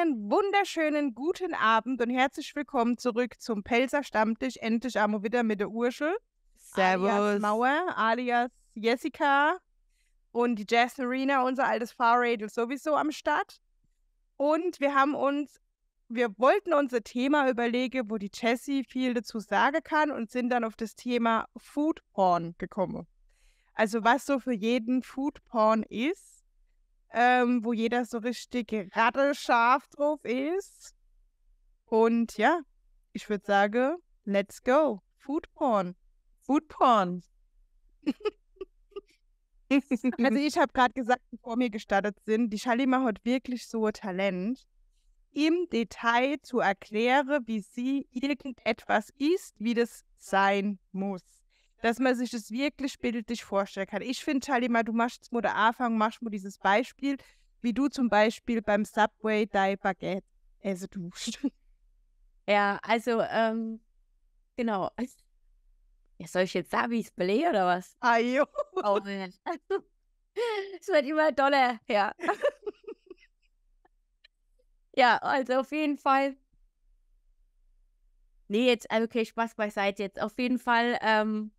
Einen wunderschönen guten Abend und herzlich willkommen zurück zum Pelzer Stammtisch. Endlich einmal wieder mit der Urschel. Servus. Alias Mauer, alias Jessica und die Jazz Arena, unser altes Fahrradl sowieso am Start. Und wir haben uns, wir wollten unser Thema überlegen, wo die Jessie viel dazu sagen kann und sind dann auf das Thema Food Porn gekommen. Also was so für jeden Food Porn ist ähm, wo jeder so richtig rattelscharf drauf ist. Und ja, ich würde sagen, let's go. Food Porn. Food Porn. also ich habe gerade gesagt, bevor wir gestartet sind, die Schalima hat wirklich so ein Talent, im Detail zu erklären, wie sie irgendetwas ist, wie das sein muss dass man sich das wirklich bildlich vorstellen kann. Ich finde, Chalima, du machst oder Anfang machst mir dieses Beispiel, wie du zum Beispiel beim Subway dein Baguette also du. Ja, also, ähm, genau. Ja, soll ich jetzt sagen, wie es belege oder was? Ah, jo. Oh, es wird immer doller, ja. ja, also auf jeden Fall. Nee, jetzt, also okay, Spaß beiseite. Jetzt auf jeden Fall, ähm,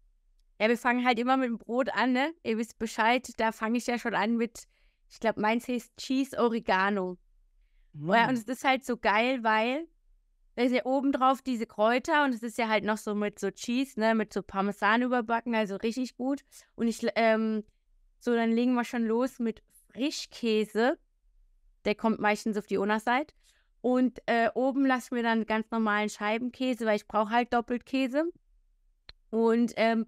ja, wir fangen halt immer mit dem Brot an, ne? Ihr wisst Bescheid, da fange ich ja schon an mit, ich glaube, meins heißt Cheese Oregano. Mhm. Ja, und mm. es ist halt so geil, weil da ist ja oben drauf diese Kräuter und es ist ja halt noch so mit so Cheese, ne, mit so Parmesan überbacken, also richtig gut. Und ich, ähm, so, dann legen wir schon los mit Frischkäse. Der kommt meistens auf die ona Und äh, oben lassen wir dann ganz normalen Scheibenkäse, weil ich brauche halt Doppelkäse. Und ähm,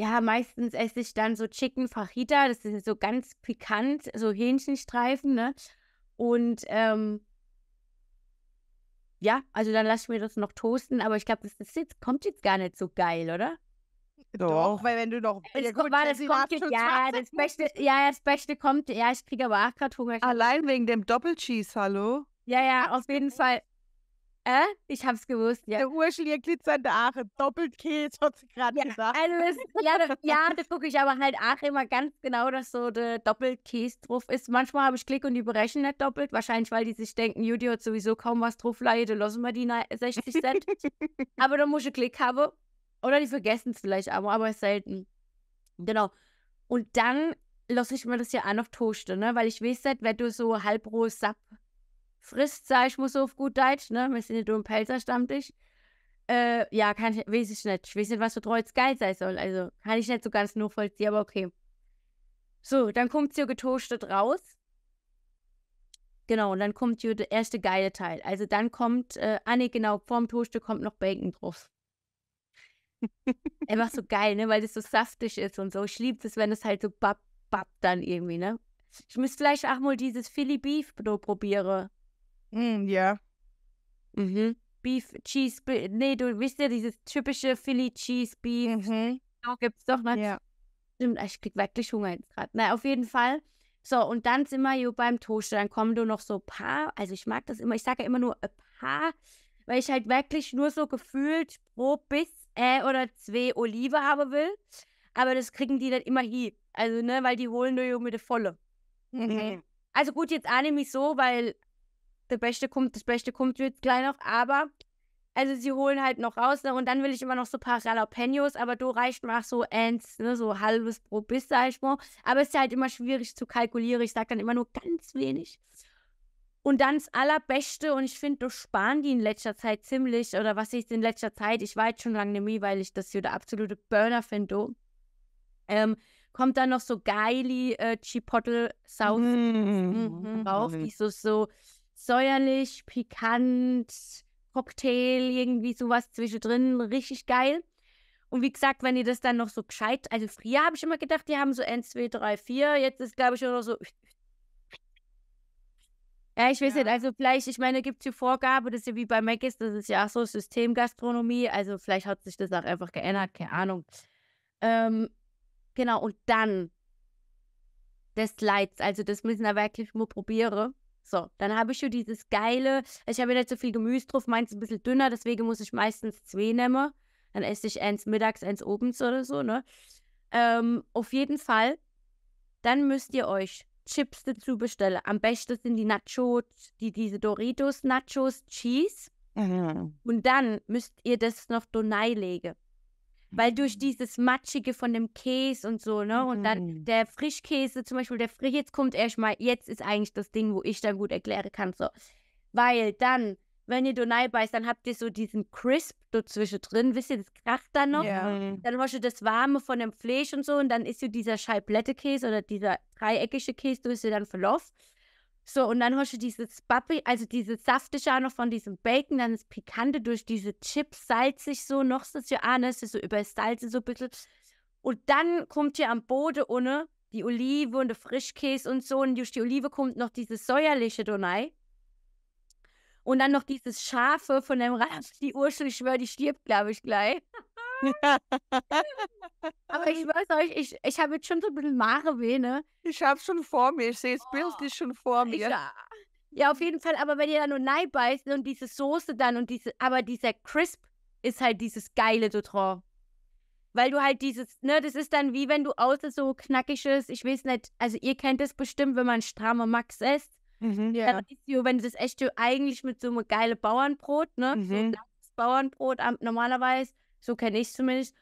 ja, meistens esse ich dann so Chicken Fajita, das ist so ganz pikant, so Hähnchenstreifen, ne? Und ähm, ja, also dann lasse ich mir das noch toasten, aber ich glaube, das ist jetzt, kommt jetzt gar nicht so geil, oder? Doch, Doch weil wenn du noch. Ja, gut, das kommt jetzt, ja, das Beste, ja, das Beste kommt, ja, ich kriege aber auch gerade Hunger. Allein wegen dem Doppelcheese, hallo? Ja, ja, auf jeden Fall. Äh? Ich hab's gewusst, ja. Der Urschli, glitzernde Aare, doppelt Käse, hat sie gerade ja, gesagt. Also das, ja, das, ja, da gucke ich aber halt auch immer ganz genau, dass so der doppelt Käse drauf ist. Manchmal habe ich Klick und die berechnen nicht doppelt. Wahrscheinlich, weil die sich denken, Judy hat sowieso kaum was drauf, leider lassen wir die 60 Cent. aber da muss ich Klick haben. Oder die vergessen es vielleicht aber, aber selten. Genau. Und dann lasse ich mir das ja auch noch toasten, ne? weil ich weiß nicht, wenn du so halbrohes Sapp frisst, sag ich muss so auf gut Deutsch, ne? Wir sind nicht nur ein Pelzerstammtisch. Äh, ja, kann ich, weiß ich nicht. Ich weiß nicht, was für Treuz geil sein soll. Also kann ich nicht so ganz nur vollziehen, aber okay. So, dann kommt hier getoastet raus. Genau, und dann kommt hier der erste geile Teil. Also dann kommt, äh, ah nee, genau, vorm Toaste kommt noch Bacon drauf. Einfach so geil, ne? Weil das so saftig ist und so. Ich liebe es, wenn es halt so bap, bap dann irgendwie, ne? Ich müsste vielleicht auch mal dieses Philly Beef probiere. Mm, ja. Mhm. Beef, Cheese, Be nee, du wisst ja, dieses typische Philly Cheese Beef. Mhm. Da gibt's doch noch. Ja. Stimmt, ich krieg wirklich Hunger jetzt gerade. Na, auf jeden Fall. So, und dann sind wir hier beim Toaster. Dann kommen du noch so ein paar, also ich mag das immer, ich sage ja immer nur ein paar, weil ich halt wirklich nur so gefühlt pro Biss äh, oder zwei Olive haben will. Aber das kriegen die dann immer hier. Also, ne, weil die holen nur mit der Volle. Mhm. Also gut, jetzt anime ich so, weil das Beste kommt, das Beste kommt jetzt gleich noch, aber also sie holen halt noch raus, ne? Und dann will ich immer noch so ein paar Jalapenos, aber du reicht mal so eins, ne? So halbes pro Biss, sag ich mal. Aber es ist halt immer schwierig zu kalkulieren. Ich sag dann immer nur ganz wenig. Und dann das Allerbeste, und ich finde, du sparen die in letzter Zeit ziemlich, oder was ich in letzter Zeit, ich weiß schon lange nicht mehr, weil ich das hier der absolute Burner finde. Ähm, kommt dann noch so geile äh, Chipotle-Sauce mm -hmm. drauf, die so, so säuerlich, pikant, Cocktail, irgendwie sowas zwischendrin, richtig geil. Und wie gesagt, wenn ihr das dann noch so gescheit, also früher habe ich immer gedacht, die haben so 1, 2, 3, 4, jetzt ist glaube ich nur noch so. Ja, ich weiß ja. nicht, also vielleicht, ich meine, gibt es die Vorgabe, dass ist ja wie bei Mac ist, das ist ja auch so Systemgastronomie, also vielleicht hat sich das auch einfach geändert, keine Ahnung. Ähm, genau, und dann das Lights, also das müssen wir wirklich mal probieren. So, dann habe ich schon dieses geile, ich habe ja nicht so viel Gemüse drauf, meins ein bisschen dünner, deswegen muss ich meistens zwei nehmen. Dann esse ich eins mittags, eins obens oder so, ne? Ähm, auf jeden Fall, dann müsst ihr euch Chips dazu bestellen. Am besten sind die Nachos, die, diese Doritos Nachos Cheese. Mhm. Und dann müsst ihr das noch donai legen weil durch dieses Matschige von dem Käse und so, ne? Und dann mm. der Frischkäse zum Beispiel, der Frisch, jetzt kommt erstmal, jetzt ist eigentlich das Ding, wo ich dann gut erklären kann, so. Weil dann, wenn ihr Donai beißt, dann habt ihr so diesen Crisp dazwischen drin, wisst ihr, das kracht dann noch. Yeah. Mhm. Dann hast du das Warme von dem Fleisch und so und dann ist so dieser Scheiblette-Käse oder dieser dreieckige Käse, du ja dann verlaufen. So, und dann hast du dieses Bubble, also dieses Saftige auch noch von diesem Bacon, dann das Pikante durch diese Chips, salzig so, noch so ja auch, ne? ist so über so ein bisschen. Und dann kommt hier am Boden ohne die Olive und der Frischkäse und so. Und durch die Olive kommt noch dieses säuerliche Donai. Und dann noch dieses Schafe von dem Raps, die Ursel, ich schwöre, die stirbt, glaube ich, gleich. Aber ich weiß euch, ich, ich habe jetzt schon so ein bisschen mare Marewene. Ich habe schon vor mir, ich sehe es oh. ist schon vor mir. Ich, ja, auf jeden Fall, aber wenn ihr da nur Nei beißt und diese Soße dann und diese, aber dieser Crisp ist halt dieses geile so drauf. Weil du halt dieses, ne, das ist dann wie wenn du außer so knackiges, ich weiß nicht, also ihr kennt das bestimmt, wenn man stramme Max isst. Mhm, ja. Dann ist du, wenn du das echt eigentlich mit so einem geilen Bauernbrot, ne, mhm. so ein Bauernbrot normalerweise, so kenne ich es zumindest.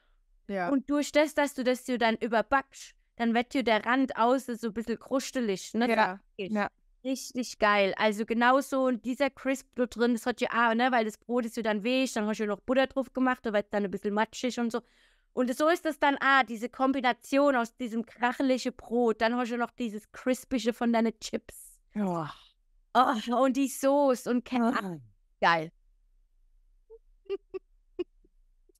Ja. Und durch das, dass du das so dann überbackst, dann wird dir der Rand außen so ein bisschen krustelig. Ne? Ja. ja. Richtig geil. Also genauso und dieser Crisp da drin, das hat ja auch, ne, weil das Brot ist ja dann weich, dann hast du ja noch Butter drauf gemacht, da wird dann ein bisschen matschig und so. Und so ist das dann ah, diese Kombination aus diesem krachelige Brot, dann hast du noch dieses Crispische von deinen Chips. Oh. oh und die Soße und Ketchup. Oh. Ah. Ah, geil.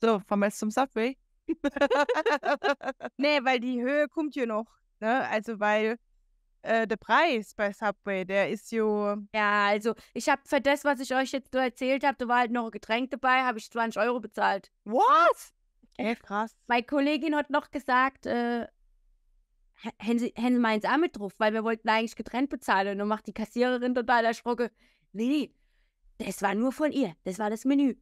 So, vom Mess zum Subway. nee, weil die Höhe kommt ja noch. Ne? Also, weil äh, der Preis bei Subway, der ist jo. Ja, also, ich habe für das, was ich euch jetzt so erzählt habe, da war halt noch ein Getränk dabei, habe ich 20 Euro bezahlt. Was? Ey, krass. Meine Kollegin hat noch gesagt, äh, haben sie, haben sie meins auch mit drauf, weil wir wollten eigentlich getrennt bezahlen. Und dann macht die Kassiererin total erschrocken. Nee, das war nur von ihr. Das war das Menü.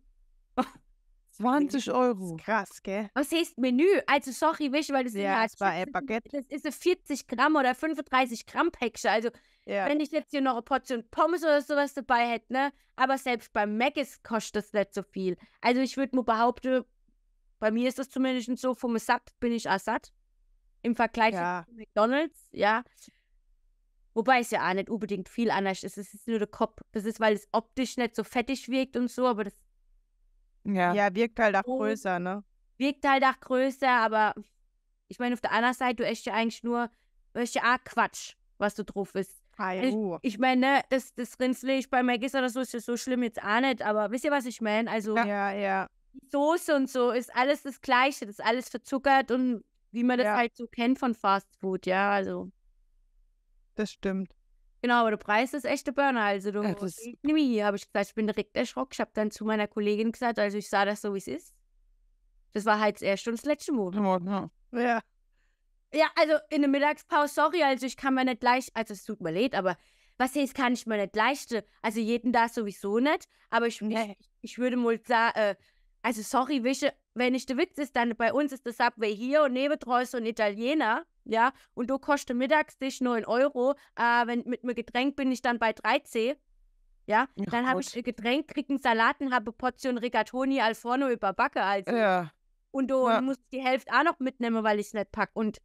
20 Euro. krass, gell? Was heißt Menü? Also, sorry, wisch, weil das ja, ist ja ein Baguette. Das ist ein 40 Gramm oder 35 Gramm Päckchen. Also, ja. wenn ich jetzt hier noch eine Portion Pommes oder sowas dabei hätte, ne? Aber selbst beim Maggis kostet das nicht so viel. Also, ich würde nur behaupten, bei mir ist das zumindest so, vom Satt bin ich auch satt. Im Vergleich ja. zu McDonalds, ja. Wobei es ja auch nicht unbedingt viel anders ist. Es ist nur der Kopf. Das ist, weil es optisch nicht so fettig wirkt und so, aber das ja. Ja, wirkt halt auch größer, ne? Wirkt halt auch größer, aber ich meine, auf der anderen Seite, du hast ja eigentlich nur, du hast ja auch Quatsch, was du drauf ist. Ich, also, uh. ich meine, ne, das, das Rindfleisch bei Maggis oder so ist ja so schlimm jetzt auch nicht, aber wisst ihr, was ich meine? Also, ja, ja. Soße und so ist alles das Gleiche, das ist alles verzuckert und wie man das ja. halt so kennt von Fast Food, ja, also. Das stimmt. Genau, aber der Preis ist echt der Burner. Also du ja, das... Chemie, habe ich gesagt. Ich bin direkt erschrocken. Ich habe dann zu meiner Kollegin gesagt, also ich sah das so, wie es ist. Das war halt das erste und das letzte Monat. Ja. ja. also in der Mittagspause, sorry, also ich kann mir nicht leicht, also es tut mir leid, aber was heißt, kann ich mir nicht leisten? Also jeden da sowieso nicht, aber ich, nee. ich, ich, würde mal sagen, äh, also sorry, wische, wenn nicht der Witz ist, dann bei uns ist das Subway hier und nebendran so ein Italiener, ja, und du kostet dich 9 Euro, äh, wenn mit mir Getränk bin ich dann bei 13, ja, Ach, dann habe ich ein äh, Getränk, krieg einen Salat und habe Portion Rigatoni al forno überbacke, also. Ja. Und du ja. musst die Hälfte auch noch mitnehmen, weil ich es nicht packe und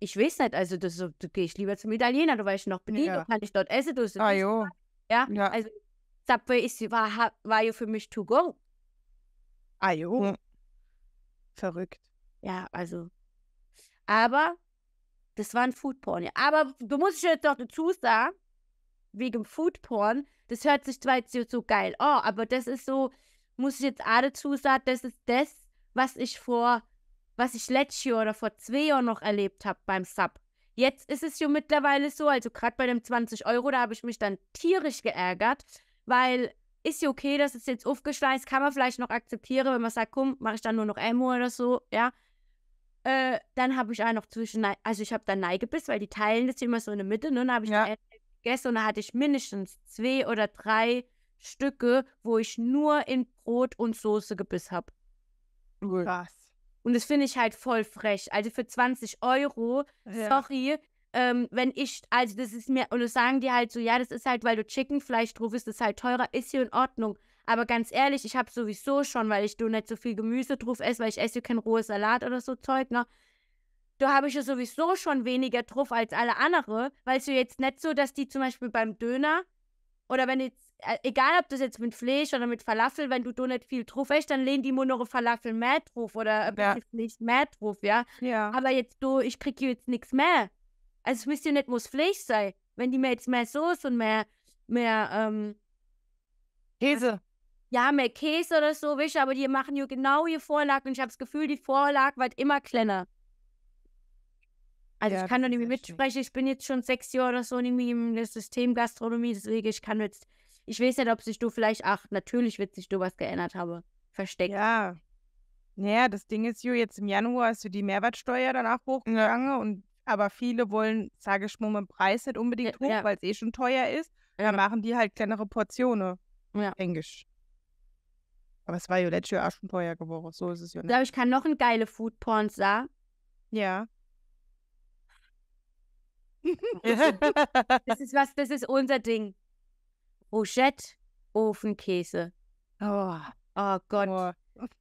ich weiß nicht, also das, das gehe ich lieber zum Italiener, du weißt noch bin ja. kann ich dort essen, du ah, jo. Ja? ja, also Subway ist, war, war ja für mich to go. Ah, jo. Hm. Verrückt. Ja, also. Aber das war ein Ja. Aber du musst dir jetzt doch dazu sagen, wegen Foodporn, das hört sich zwar jetzt so geil an, oh, aber das ist so, muss ich jetzt auch dazu sagen, das ist das, was ich vor, was ich letztes Jahr oder vor zwei Jahren noch erlebt habe beim Sub. Jetzt ist es ja mittlerweile so, also gerade bei dem 20 Euro, da habe ich mich dann tierisch geärgert, weil ist ja okay, das ist jetzt aufgeschleißt, kann man vielleicht noch akzeptieren, wenn man sagt, komm, mache ich dann nur noch Emo oder so, ja. Äh, dann habe ich auch noch zwischen, also ich habe dann Neigebiss, weil die teilen das immer so in der Mitte, ne? Dann habe ich ja. gegessen und da hatte ich mindestens zwei oder drei Stücke, wo ich nur in Brot und Soße Gebiss habe. Krass. Und das finde ich halt voll frech. Also für 20 Euro, ja. sorry, ähm, wenn ich, also das ist mir, und das sagen die halt so, ja, das ist halt, weil du Chickenfleisch drauf ist, ist halt teurer, ist hier in Ordnung. Aber ganz ehrlich, ich habe sowieso schon, weil ich du nicht so viel Gemüse drauf esse, weil ich esse kein rohes Salat oder so Zeug, ne? Da habe ich ja sowieso schon weniger drauf als alle anderen, weil es ja jetzt nicht so, dass die zum Beispiel beim Döner oder wenn jetzt, äh, egal ob das jetzt mit Fleisch oder mit Falafel, wenn du da nicht viel drauf isst, dann lehnen die nur noch Falafel mehr drauf oder ein ja. bisschen mehr drauf, ja? Ja. Aber jetzt du, ich kriege jetzt nichts mehr. Also es müsste ja nicht muss Fleisch sein. Wenn die mir jetzt mehr Soße und mehr, mehr ähm, Käse. Ja, mehr Käse oder so, weißt aber die machen ja genau ihre Vorlagen und ich habe das Gefühl, die Vorlage wird immer kleiner. Also ja, ich kann doch nicht mehr mitsprechen, schön. ich bin jetzt schon sechs Jahre oder so irgendwie im System Gastronomie, deswegen ich kann jetzt, ich weiß nicht, ob sich du vielleicht, ach, natürlich wird sich du was geändert haben, versteckt. Ja, naja, das Ding ist, Ju, jetzt im Januar ist du die Mehrwertsteuer danach hochgegangen ja. und aber viele wollen, sage ich mal, den Preis nicht unbedingt ja, hoch, ja. weil es eh schon teuer ist. Ja. Dann machen die halt kleinere Portionen. Ja. Englisch. Aber es war ja letztes Jahr auch schon teuer geworden. So ist es ja nicht. Ich glaube, ich kann noch ein geile Food Porn sagen. Ja. das ist was, das ist unser Ding. Rochette, Ofenkäse. Oh, oh Gott. Oh.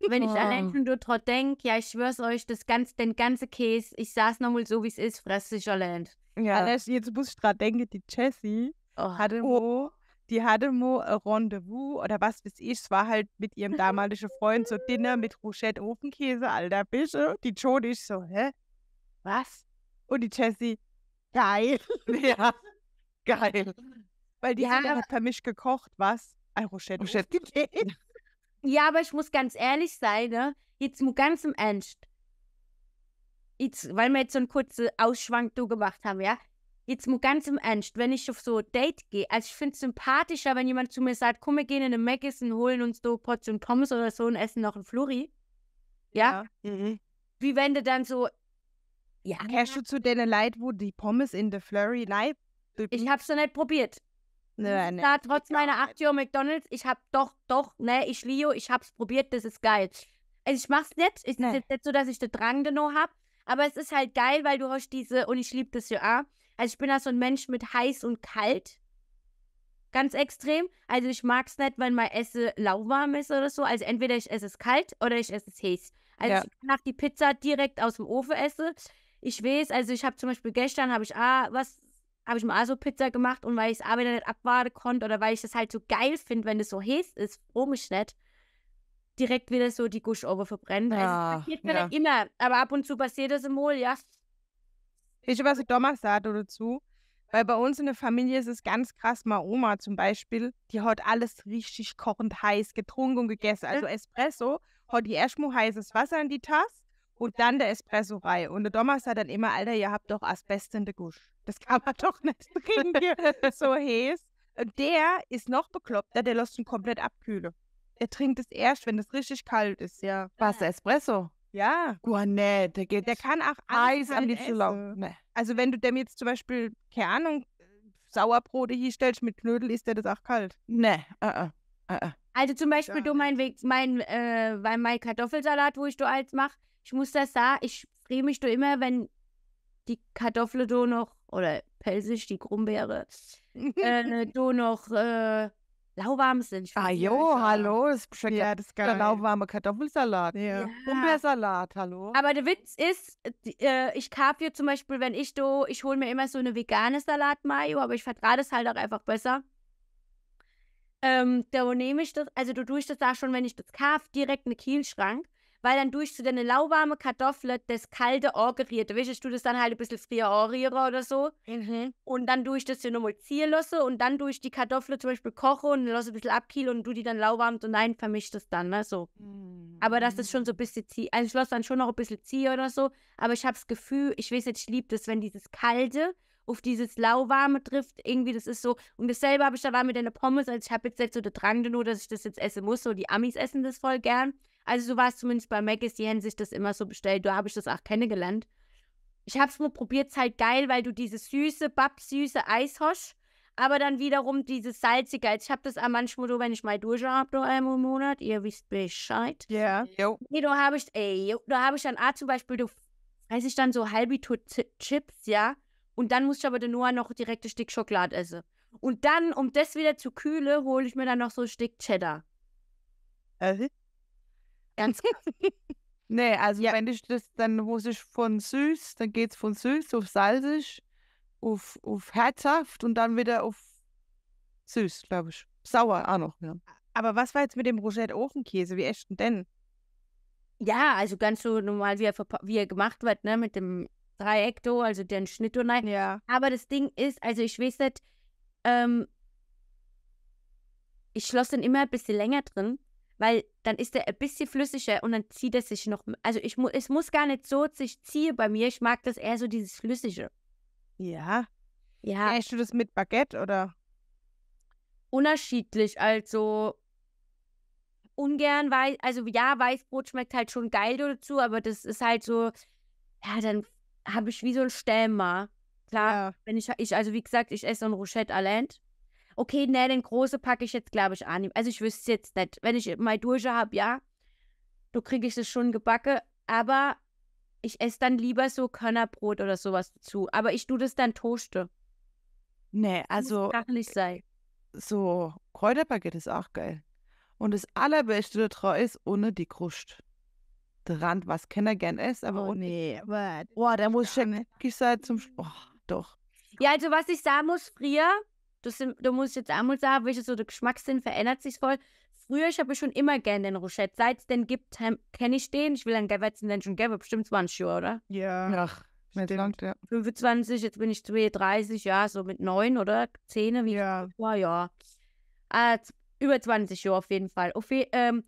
Wenn ich oh. allein schon dran denke, ja, ich schwör's euch, das ganz, den ganzen Käse, ich saß nochmal so, wie es ist, fress ich allein. Ja, ja. jetzt muss ich dran denken, die Jessie oh. hatte oh. die hatte mo ein Rendezvous oder was weiß ich, es war halt mit ihrem damaligen Freund so Dinner mit Rouchette Ofenkäse, alter Bische. Die Jodie ich so, hä? Was? Und die Jessie, geil. ja, geil. Weil die ja, hat halt für mich gekocht, was? Ein Rouchette. Ofenkäse. Ja, aber ich muss ganz ehrlich sein, ne? Jetzt mal ganz im Ernst. Jetzt, weil wir jetzt so einen kurzen Ausschwank du gemacht haben, ja? Jetzt mal ganz im Ernst, wenn ich auf so ein Date gehe, also ich finde es sympathischer, wenn jemand zu mir sagt, komm, wir gehen in den Maggis und holen uns so Portion Pommes oder so und essen noch ein Flurry. Ja? ja. Mhm. Wie wenn du dann so. Ja. Kennst du zu denen Leid, wo die Pommes in der Flurry Leib? Ich hab's noch nicht probiert. Nö, nee, da trotz meiner 8 Jahre McDonalds, ich hab doch, doch, ne, ich Leo, ich hab's probiert, das ist geil. Also ich mach's nicht, ich, nee. ist nicht so, dass ich den Drang denno hab, aber es ist halt geil, weil du hast diese, und ich lieb das ja auch. Also ich bin da so ein Mensch mit heiß und kalt. Ganz extrem. Also ich mag's nicht, wenn mein Essen lauwarm ist oder so. Also entweder ich esse es kalt oder ich esse es heiß. Also ja. ich kann auch die Pizza direkt aus dem Ofen essen. Ich weiß, also ich habe zum Beispiel gestern, habe ich ah, was habe ich mir auch so Pizza gemacht und weil ich es aber nicht abwarten konnte oder weil ich das halt so geil finde, wenn es so heiß ist, freue mich nicht, direkt wieder so die Gusch-Ober verbrennen. Also, ah, ja, also, passiert ja. immer, aber ab und zu passiert das im Mol, ja. Ich weiß, was ich damals dazu, weil bei uns in der Familie ist es ganz krass, meine Oma zum Beispiel, die hat alles richtig kochend heiß getrunken und gegessen, also Espresso, hat die erstmal heißes Wasser in die Tasse und dann der Espresso Espressorei. Und der Thomas sagt dann immer, Alter, ihr habt doch Asbest in der Gusch. Das kann man doch nicht trinken, so heiß. Und der ist noch bekloppter, der lässt ihn komplett abkühlen. Er trinkt es erst, wenn es richtig kalt ist, ja. Was, Espresso? Ja. Boah, der geht. Der kann auch Eis an die nee. Also, wenn du dem jetzt zum Beispiel, keine Ahnung, Sauerbrote hinstellst mit Knödel, ist der das auch kalt. Nee, äh, äh, äh. äh. Also, zum Beispiel, ja. du mein, mein, äh, mein Kartoffelsalat, wo ich du als mache, ich muss das sagen, ich freue mich doch immer, wenn die Kartoffel do noch, oder pelzig, die Grumbeere, äh, ne do noch äh, lauwarm sind. Ah jo, hallo, das ist ja, das ist der lauwarme Kartoffelsalat. Ja. ja. Grumbeersalat, hallo. Aber der Witz ist, äh, ich kaufe hier zum Beispiel, wenn ich do, ich hole mir immer so eine vegane Salatmayo, aber ich vertrage es halt auch einfach besser. Ähm, da nehme ich das, also du tue ich das da schon, wenn ich das kaufe, direkt in den Kielschrank weil dann tust du deine lauwarme Kartoffel das kalte angerierte. Weißt du, das dann halt ein bisschen früher anrühren oder so. Mhm. Und dann tue ich das hier nochmal ziehen lassen und dann tue ich die Kartoffel zum Beispiel kochen und lasse ein bisschen abkielen und du die dann lauwarm und nein, vermischt das dann, ne, so. Mhm. Aber das ist schon so ein bisschen zieh, also ich lasse dann schon noch ein bisschen ziehen oder so, aber ich habe das Gefühl, ich weiß jetzt, ich liebe das, wenn dieses kalte auf dieses lauwarme trifft. Irgendwie, das ist so. Und dasselbe habe ich da war mit deiner Pommes. Also ich habe jetzt nicht so den Drang nur, dass ich das jetzt essen muss. So, die Amis essen das voll gern. Also so war es zumindest bei Mac, ist die Hinsicht das immer so bestellt. Da habe ich das auch kennengelernt. Ich habe es nur probiert, es halt geil, weil du dieses süße, babsüße Eis hast, aber dann wiederum dieses salzige. Also ich habe das auch manchmal, so, wenn ich mal durch habe, da einmal im Monat, ihr wisst Bescheid. Ja. Yeah. Nee, da habe ich, ey, ich dann auch zum Beispiel, da esse ich dann so halbe Chips, ja, und dann muss ich aber nur noch direkt ein Stück Schokolade essen. Und dann, um das wieder zu kühlen, hole ich mir dann noch so ein Stück Cheddar. Also? Ernsthaft? nee, also ja. wenn ich das dann, wo es ist von süß, dann geht es von süß auf salzig, auf, auf herzhaft und dann wieder auf süß, glaube ich. Sauer auch noch, ja. Aber was war jetzt mit dem Rochette-Ofenkäse? Wie echt denn? Ja, also ganz so normal, wie er, wie er gemacht wird, ne, mit dem Dreieck also den Schnitt und nein. Ja. Aber das Ding ist, also ich weiß nicht, ähm, ich schloss den immer ein bisschen länger drin, weil dann ist er ein bisschen flüssiger und dann zieht er sich noch. Also ich mu es muss gar nicht so sich ziehen bei mir. Ich mag das eher so dieses Flüssige. Ja. Ja. Hast du das mit Baguette oder? Unterschiedlich, also ungern weiß, also ja, Weißbrot schmeckt halt schon geil dazu, aber das ist halt so, ja, dann habe ich wie so ein Stämmer. Klar, ja. wenn ich, ich, also wie gesagt, ich esse so ein Rochette allein okay, ne, den großen packe ich jetzt, glaube ich, an. Also ich wüsste jetzt nicht. Wenn ich mal Dusche habe, ja, du kriege ich das schon gebacke. Aber ich esse dann lieber so Körnerbrot oder sowas dazu. Aber ich tue das dann Toaste. Nee, also. Muss nicht äh, sein. So, Kräuterbaguette ist auch geil. Und das allerbeste daran ist ohne die Kruscht. Der Rand, was Kenner gern isst, aber oh, ohne. Nee, Boah, da muss schon wirklich sein zum. Oh, doch. Ja, also, was ich sagen muss, früher, das, da muss ich jetzt einmal sagen, welches so der Geschmackssinn verändert sich voll. Früher, ich habe schon immer gern den Rochette. Seit es den gibt, kenne ich den. Ich will einen Gewürzen den schon gäbe, bestimmt 20 Jahre, oder? Ja. Ach, mit Land, ja. 25, jetzt bin ich 32, ja, so mit 9 oder 10, wie ja. war, ja. Äh, über 20 Jahre auf jeden Fall. Auf, ähm,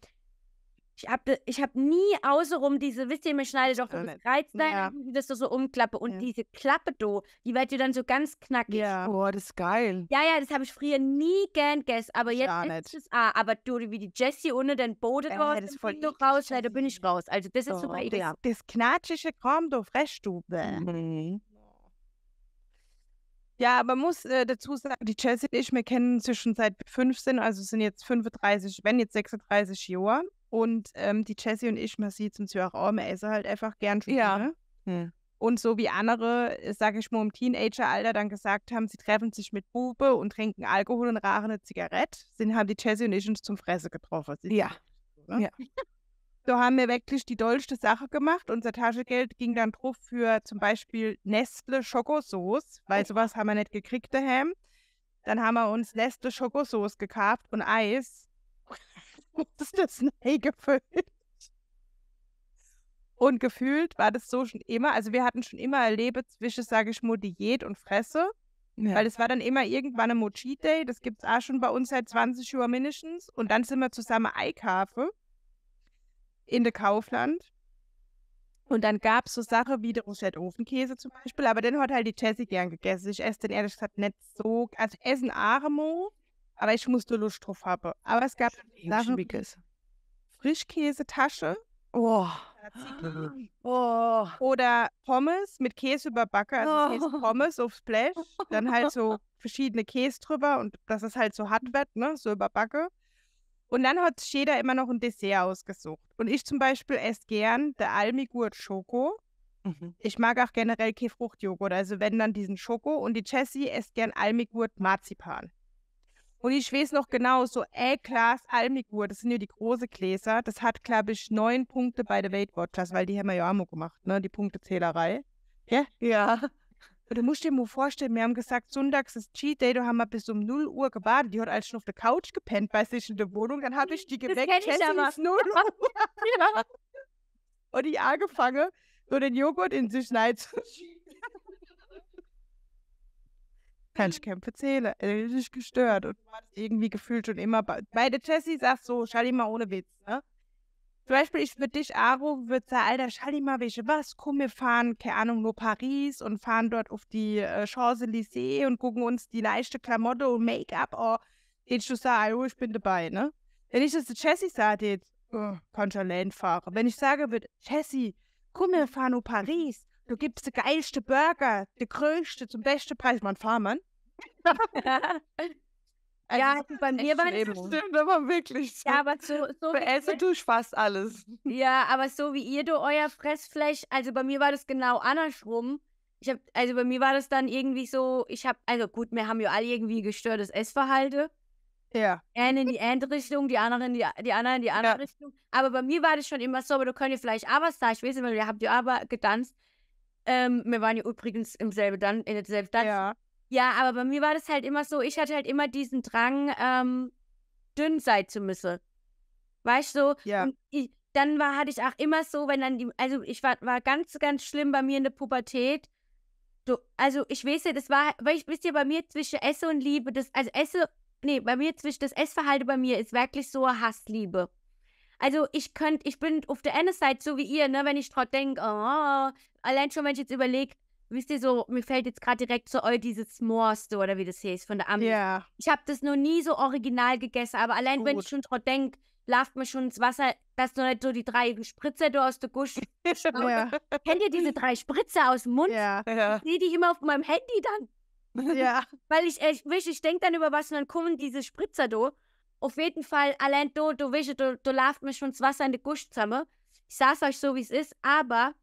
ich habe ich hab nie außenrum diese, wisst ihr, mir schneide doch äh, Reizlein, ja. das so, so umklappe. Und ja. diese Klappe do, die wird dir dann so ganz knackig. Ja, boah, das ist geil. Ja, ja, das habe ich früher nie gern gegessen, aber jetzt ja, ist es ah, Aber du, wie die Jessie ohne den Boden ja, äh, raus, das voll ich raus, ja, da bin ich raus. Also das so, ist super eklig. Das, das knatschige kommt auf Reststube. Mhm. Ja, man muss äh, dazu sagen, die Jessie und ich, wir kennen sie schon seit 15, also sind jetzt 35, wenn jetzt 36 Jahre. Und ähm, die Jessie und ich, man sieht es uns ja auch, auch wir essen halt einfach gern Schokolade. Ja. Hm. Und so wie andere, äh, sage ich mal, im Teenageralter dann gesagt haben, sie treffen sich mit Bube und trinken Alkohol und rauchen eine Zigarette, sind, haben die Jessie und ich uns zum Fresse getroffen. Ja. Ne? ja. So haben wir wirklich die dolste Sache gemacht. Unser Taschengeld ging dann drauf für zum Beispiel Nestle Schokosauce, weil oh. sowas haben wir nicht gekriegt daheim. Dann haben wir uns Nestle Schokosauce gekauft und Eis muss das neu gefüllt. Und gefühlt war das so schon immer, also wir hatten schon immer erlebt zwischen, sage ich mal, Diät und Fresse. Ja. Weil es war dann immer irgendwann ein Mochi-Day, das gibt es auch schon bei uns seit 20 Uhr mindestens. Und dann sind wir zusammen Eikarfe in der Kaufland. Und dann gab es so Sachen wie der Rochette Ofenkäse zum Beispiel, aber den hat halt die Jessie gern gegessen. Ich esse den ehrlich gesagt nicht so, also essen Armo, aber ich musste Lust drauf haben. Aber es gab Sachen, wie Frischkäsetasche. Oh. oh. Oder Pommes mit Käse überbacken, also oh. Käse Pommes auf Splash, dann halt so verschiedene Käse drüber und das ist halt so hart wird, ne, so überbacke. Und dann hat jeder immer noch ein Dessert ausgesucht. Und ich zum Beispiel esse gern der Almigurt Schoko. Mhm. Ich mag auch generell Kefruchtjoghurt, also wenn dann diesen Schoko. Und die Jessie isst gern Almigurt Marzipan. Und ich weiß noch genau, so ein Glas Almigur, das sind ja die große Gläser, das hat, glaube ich, neun Punkte bei der Weight Watchers, weil die haben wir ja auch mal gemacht, ne, die Punktezählerei. Ja? Ja. Und du musst dir mal vorstellen, wir haben gesagt, sonntags ist Cheat Day, da haben wir bis um 0 Uhr gewartet. Die hat als schon auf der Couch gepennt bei sich in der Wohnung. Dann habe ich die geweckt, das ich 0 Uhr. ja. Und ich angefangen, so den Joghurt in sich schneiden zu schieben kann ich Touchcamp Zähne, äh, nicht gestört und du hattest irgendwie gefühlt schon immer. Bei, bei der Jessie sagst so, Schalima ohne Witz, ne? Zum Beispiel, ich würde dich anrufen, würde sagen, Alter, Schalima, welche was? Komm, wir fahren, keine Ahnung, nur Paris und fahren dort auf die äh, Champs-Élysées und gucken uns die leichte Klamotte und Make-up an. Oh, ich sage, ich bin dabei, ne? Wenn ich das zu Jessie sage, oh, kann schon Land fahren. Wenn ich sage würde, Jessie, komm, wir fahren nur Paris, du gibst den geilsten Burger, den größten, zum besten Preis, man fahr man. Also ja, bei mir war das stimmt aber wirklich so. Ja, aber so, so Esse du fast alles. Ja, aber so wie ihr du euer Fressfleisch, also bei mir war das genau andersrum. Ich hab, also bei mir war das dann irgendwie so, ich habe, also gut, wir haben ja alle irgendwie gestörtes Essverhalten. Ja. Eine in die eine Richtung, die andere in die, die andere in die andere ja. Richtung. Aber bei mir war das schon immer so, aber du könnt ihr vielleicht aber sagen, ich weiß nicht, weil ihr habt ja aber getanzt. Ähm, wir waren ja übrigens im selben Dann, in derselben Tanz. Ja. Ja, aber bei mir war das halt immer so, ich hatte halt immer diesen Drang, ähm, dünn sein zu müssen. Weißt du? So, ja. Ich, dann war, hatte ich auch immer so, wenn dann die, also ich war, war ganz, ganz schlimm bei mir in der Pubertät. So, also ich weiß ja, das war, weil ich wisst ihr, bei mir zwischen Esse und Liebe, das, also Esse, nee, bei mir zwischen das Essverhalten bei mir ist wirklich so eine Hassliebe. Also ich könnte, ich bin auf der einen Seite so wie ihr, ne, wenn ich drauf denke, oh, allein schon, wenn ich jetzt überlege, wisst ihr so, mir fällt jetzt gerade direkt so oh, dieses Morste oder wie das heißt von der Amis. Yeah. Ich habe das noch nie so original gegessen, aber allein Gut. wenn ich schon dran denke, läuft mir schon ins Wasser, dass du nicht so die drei Spritzer du aus der Gusch. ja. Kennt ihr diese drei Spritzer aus dem Mund? Ja. ja. Ich sehe die immer auf meinem Handy dann. Ja. Weil ich, äh, ich, ich, ich denke dann über was und dann kommen diese Spritzer du. Auf jeden Fall, allein do, du, du, du, du läuft mir schon ins Wasser in die Gusch zusammen. Ich sag's euch so, wie es ist, aber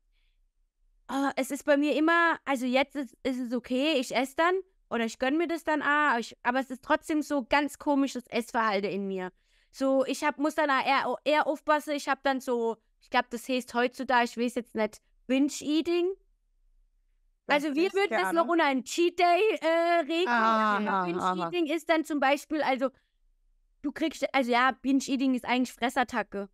Oh, es ist bei mir immer, also jetzt ist, ist es okay, ich esse dann oder ich gönne mir das dann, ah, ich, aber es ist trotzdem so ganz komisches Essverhalten in mir. So, ich hab, muss dann eher, eher aufpassen, ich habe dann so, ich glaube, das heißt heutzutage, ich weiß jetzt nicht, Binge-Eating. Also wir würden das noch unter einen Cheat Day äh, regeln. Ah, ah, Binge-Eating ist dann zum Beispiel, also du kriegst, also ja, Binge-Eating ist eigentlich Fressattacke.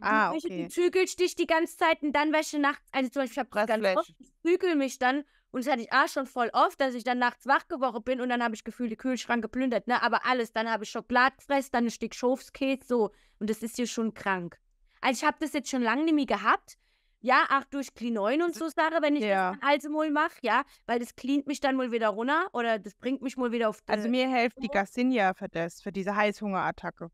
Ah, okay. Du zügelst dich die ganze Zeit und dann wäsche nachts, also zum Beispiel, ich habe ganz oft, ich zügel mich dann und das hatte ich auch schon voll oft, dass ich dann nachts wach geworden bin und dann habe ich gefühlt die Kühlschrank geplündert, ne? Aber alles, dann habe ich Schokolade gefressen, dann ein Stück Schofskäse, so. Und das ist hier schon krank. Also ich habe das jetzt schon lange nicht mehr gehabt. Ja, auch durch Cleanoin und also so Sache, wenn ich ja. das dann halt mache, ja, weil das cleant mich dann mal wieder runter oder das bringt mich mal wieder auf. Also mir hilft die Garcinia für das, für diese Heißhungerattacke.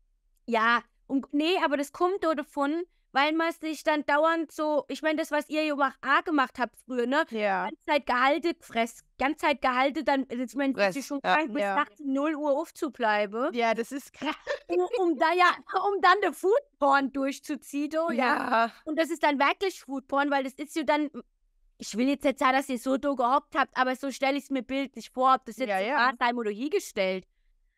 Ja, und nee, aber das kommt doch davon, weil man sich dann dauernd so, ich meine, das, was ihr ja auch gemacht habt früher, ne? Ja. Ganze Zeit gehalten, fress, ganze Zeit gehalten, dann, also ich meine, bist du schon krank, ja, bis ja. nachts 0 Uhr aufzubleiben. Ja, das ist krass. Um, um, da ja, um dann der Foodporn durchzuziehen, do, ja. Und das ist dann wirklich Foodporn, weil das ist ja dann, ich will jetzt nicht sagen, dass ihr so do gehockt habt, aber so stelle ich es mir bildlich vor, ob das jetzt ja, ja. Time oder hier gestellt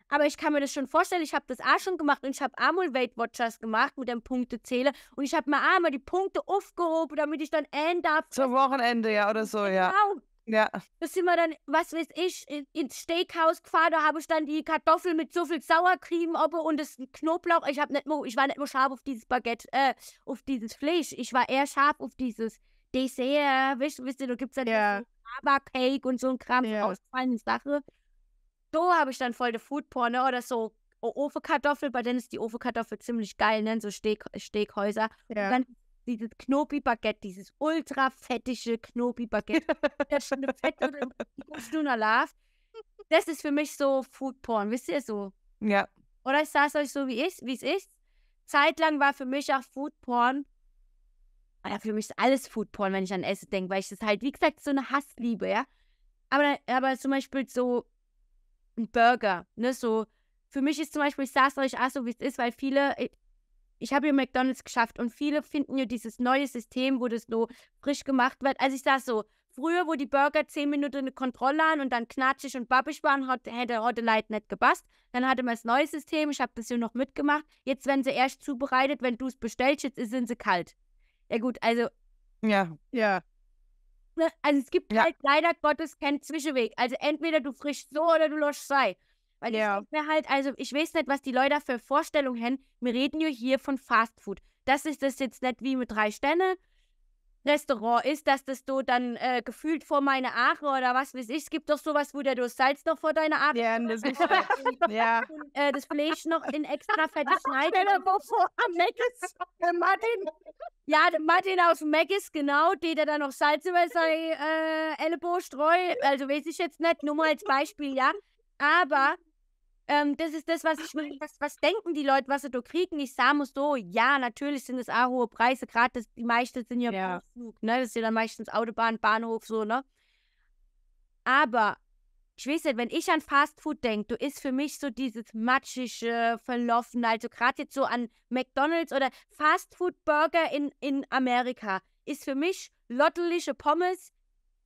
aber ich kann mir das schon vorstellen, ich habe das auch schon gemacht und ich habe auch mal Weight Watchers gemacht mit dem Punktezähler und ich habe mir auch mal die Punkte aufgehoben, damit ich dann end up. Zum Wochenende, ja, oder so, genau. ja. Ja. Da sind wir dann, was weiß ich, ins Steakhouse gefahren, da habe ich dann die Kartoffel mit so viel Sauercreme oben und das Knoblauch. Ich, nicht mehr, ich war nicht mehr scharf auf dieses Baguette, äh, auf dieses Fleisch. Ich war eher scharf auf dieses Dessert, wisst, wisst ihr, da gibt es dann ja. so Cake und so ein Kram, ja. ausgefallene Sache so habe ich dann voll der Foodporn ne? oder so Ofenkartoffel, bei denen ist die Ofenkartoffel ziemlich geil, ne? so Steak, Steakhäuser. Ja. Und dann dieses Knobi-Baguette, dieses ultra fettige Knobi-Baguette. das schon eine fette Love. Das ist für mich so Foodporn, wisst ihr so? Ja. Oder ich sage es euch so, wie ich, wie es ist. Zeitlang war für mich auch Foodporn. Ah ja, für mich ist alles Foodporn, wenn ich an Essen denke, weil ich das halt, wie gesagt, so eine Hassliebe, ja. Aber, aber zum Beispiel so ein Burger. Ne? So, für mich ist zum Beispiel, ich sag's euch auch so, wie es ist, weil viele, ich, ich habe ja McDonalds geschafft und viele finden ja dieses neue System, wo das so frisch gemacht wird. Also ich sag's so, früher, wo die Burger zehn Minuten eine Kontrolle haben und dann knatschig und babbig waren, hat, hätte heute Leid nicht gepasst. Dann hatte man das neue System, ich habe das ja noch mitgemacht. Jetzt werden sie erst zubereitet, wenn du es bestellst, jetzt sind sie kalt. Ja gut, also. Ja, ja. Ne, also es gibt ja. halt leider Gottes keinen Zwischenweg. Also entweder du frischst so oder du löschst sei. Weil ja. ich mir halt, also ich weiß nicht, was die Leute für Vorstellungen haben. Wir reden ja hier von Fastfood. Das ist das jetzt nicht wie mit drei Sternen, Restaurant ist, dass das du dann äh, gefühlt vor meine Aare oder was weiß ich. Es gibt doch sowas, wo der du das Salz noch vor deine Aare. Ja, das ist ja. Und, äh, das Fleisch noch in extra fette schneiden. Martin. Ja, Martin aus dem Maggis, genau, die der dann noch Salz über sein äh, Ellenbogen streut. Also weiß ich jetzt nicht, nur mal als Beispiel, ja. Aber ähm, das ist das, was ich meine. Was, was denken die Leute, was sie da kriegen? Ich sage muss so, ja, natürlich sind es auch hohe Preise, gerade die meisten sind ja, ja. Flug, ne? Das sind ja dann meistens Autobahn, Bahnhof, so, ne? Aber ich weiß nicht, wenn ich an Fast Food denke, du ist für mich so dieses matschige, verlaufene, also gerade jetzt so an McDonalds oder Fast Food Burger in, in Amerika, ist für mich lottelische Pommes,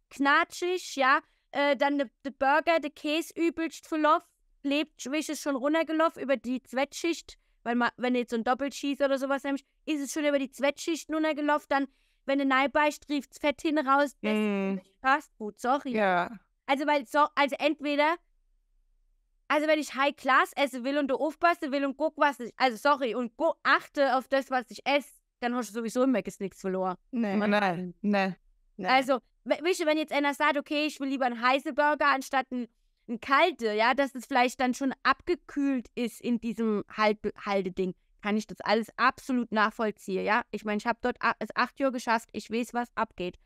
knatschig, ja, äh, dann der de Burger, der Käse übelst verlaufen Klebschwisch ist schon runtergelaufen über die Zwettschicht, weil man, wenn du jetzt so ein Doppelschieß oder sowas nimmst, ist es schon über die Zwettschicht runtergelaufen, dann, wenn du neibeißt, trieft das Fett hin raus, das mm. passt gut, sorry. Ja. Also, weil so, also entweder, also wenn ich High Class esse will und du aufpassen will und guck, was ich, also sorry, und guck, achte auf das, was ich esse, dann hast du sowieso im Meckes nichts verloren. Nee, nein, nein, nein. Also, wisst ihr, wenn jetzt einer sagt, okay, ich will lieber einen heißen Burger anstatt einen Kalte, ja, dass es vielleicht dann schon abgekühlt ist in diesem halt Halteding, kann ich das alles absolut nachvollziehen, ja. Ich meine, ich habe dort es acht Jahre geschafft, ich weiß, was abgeht.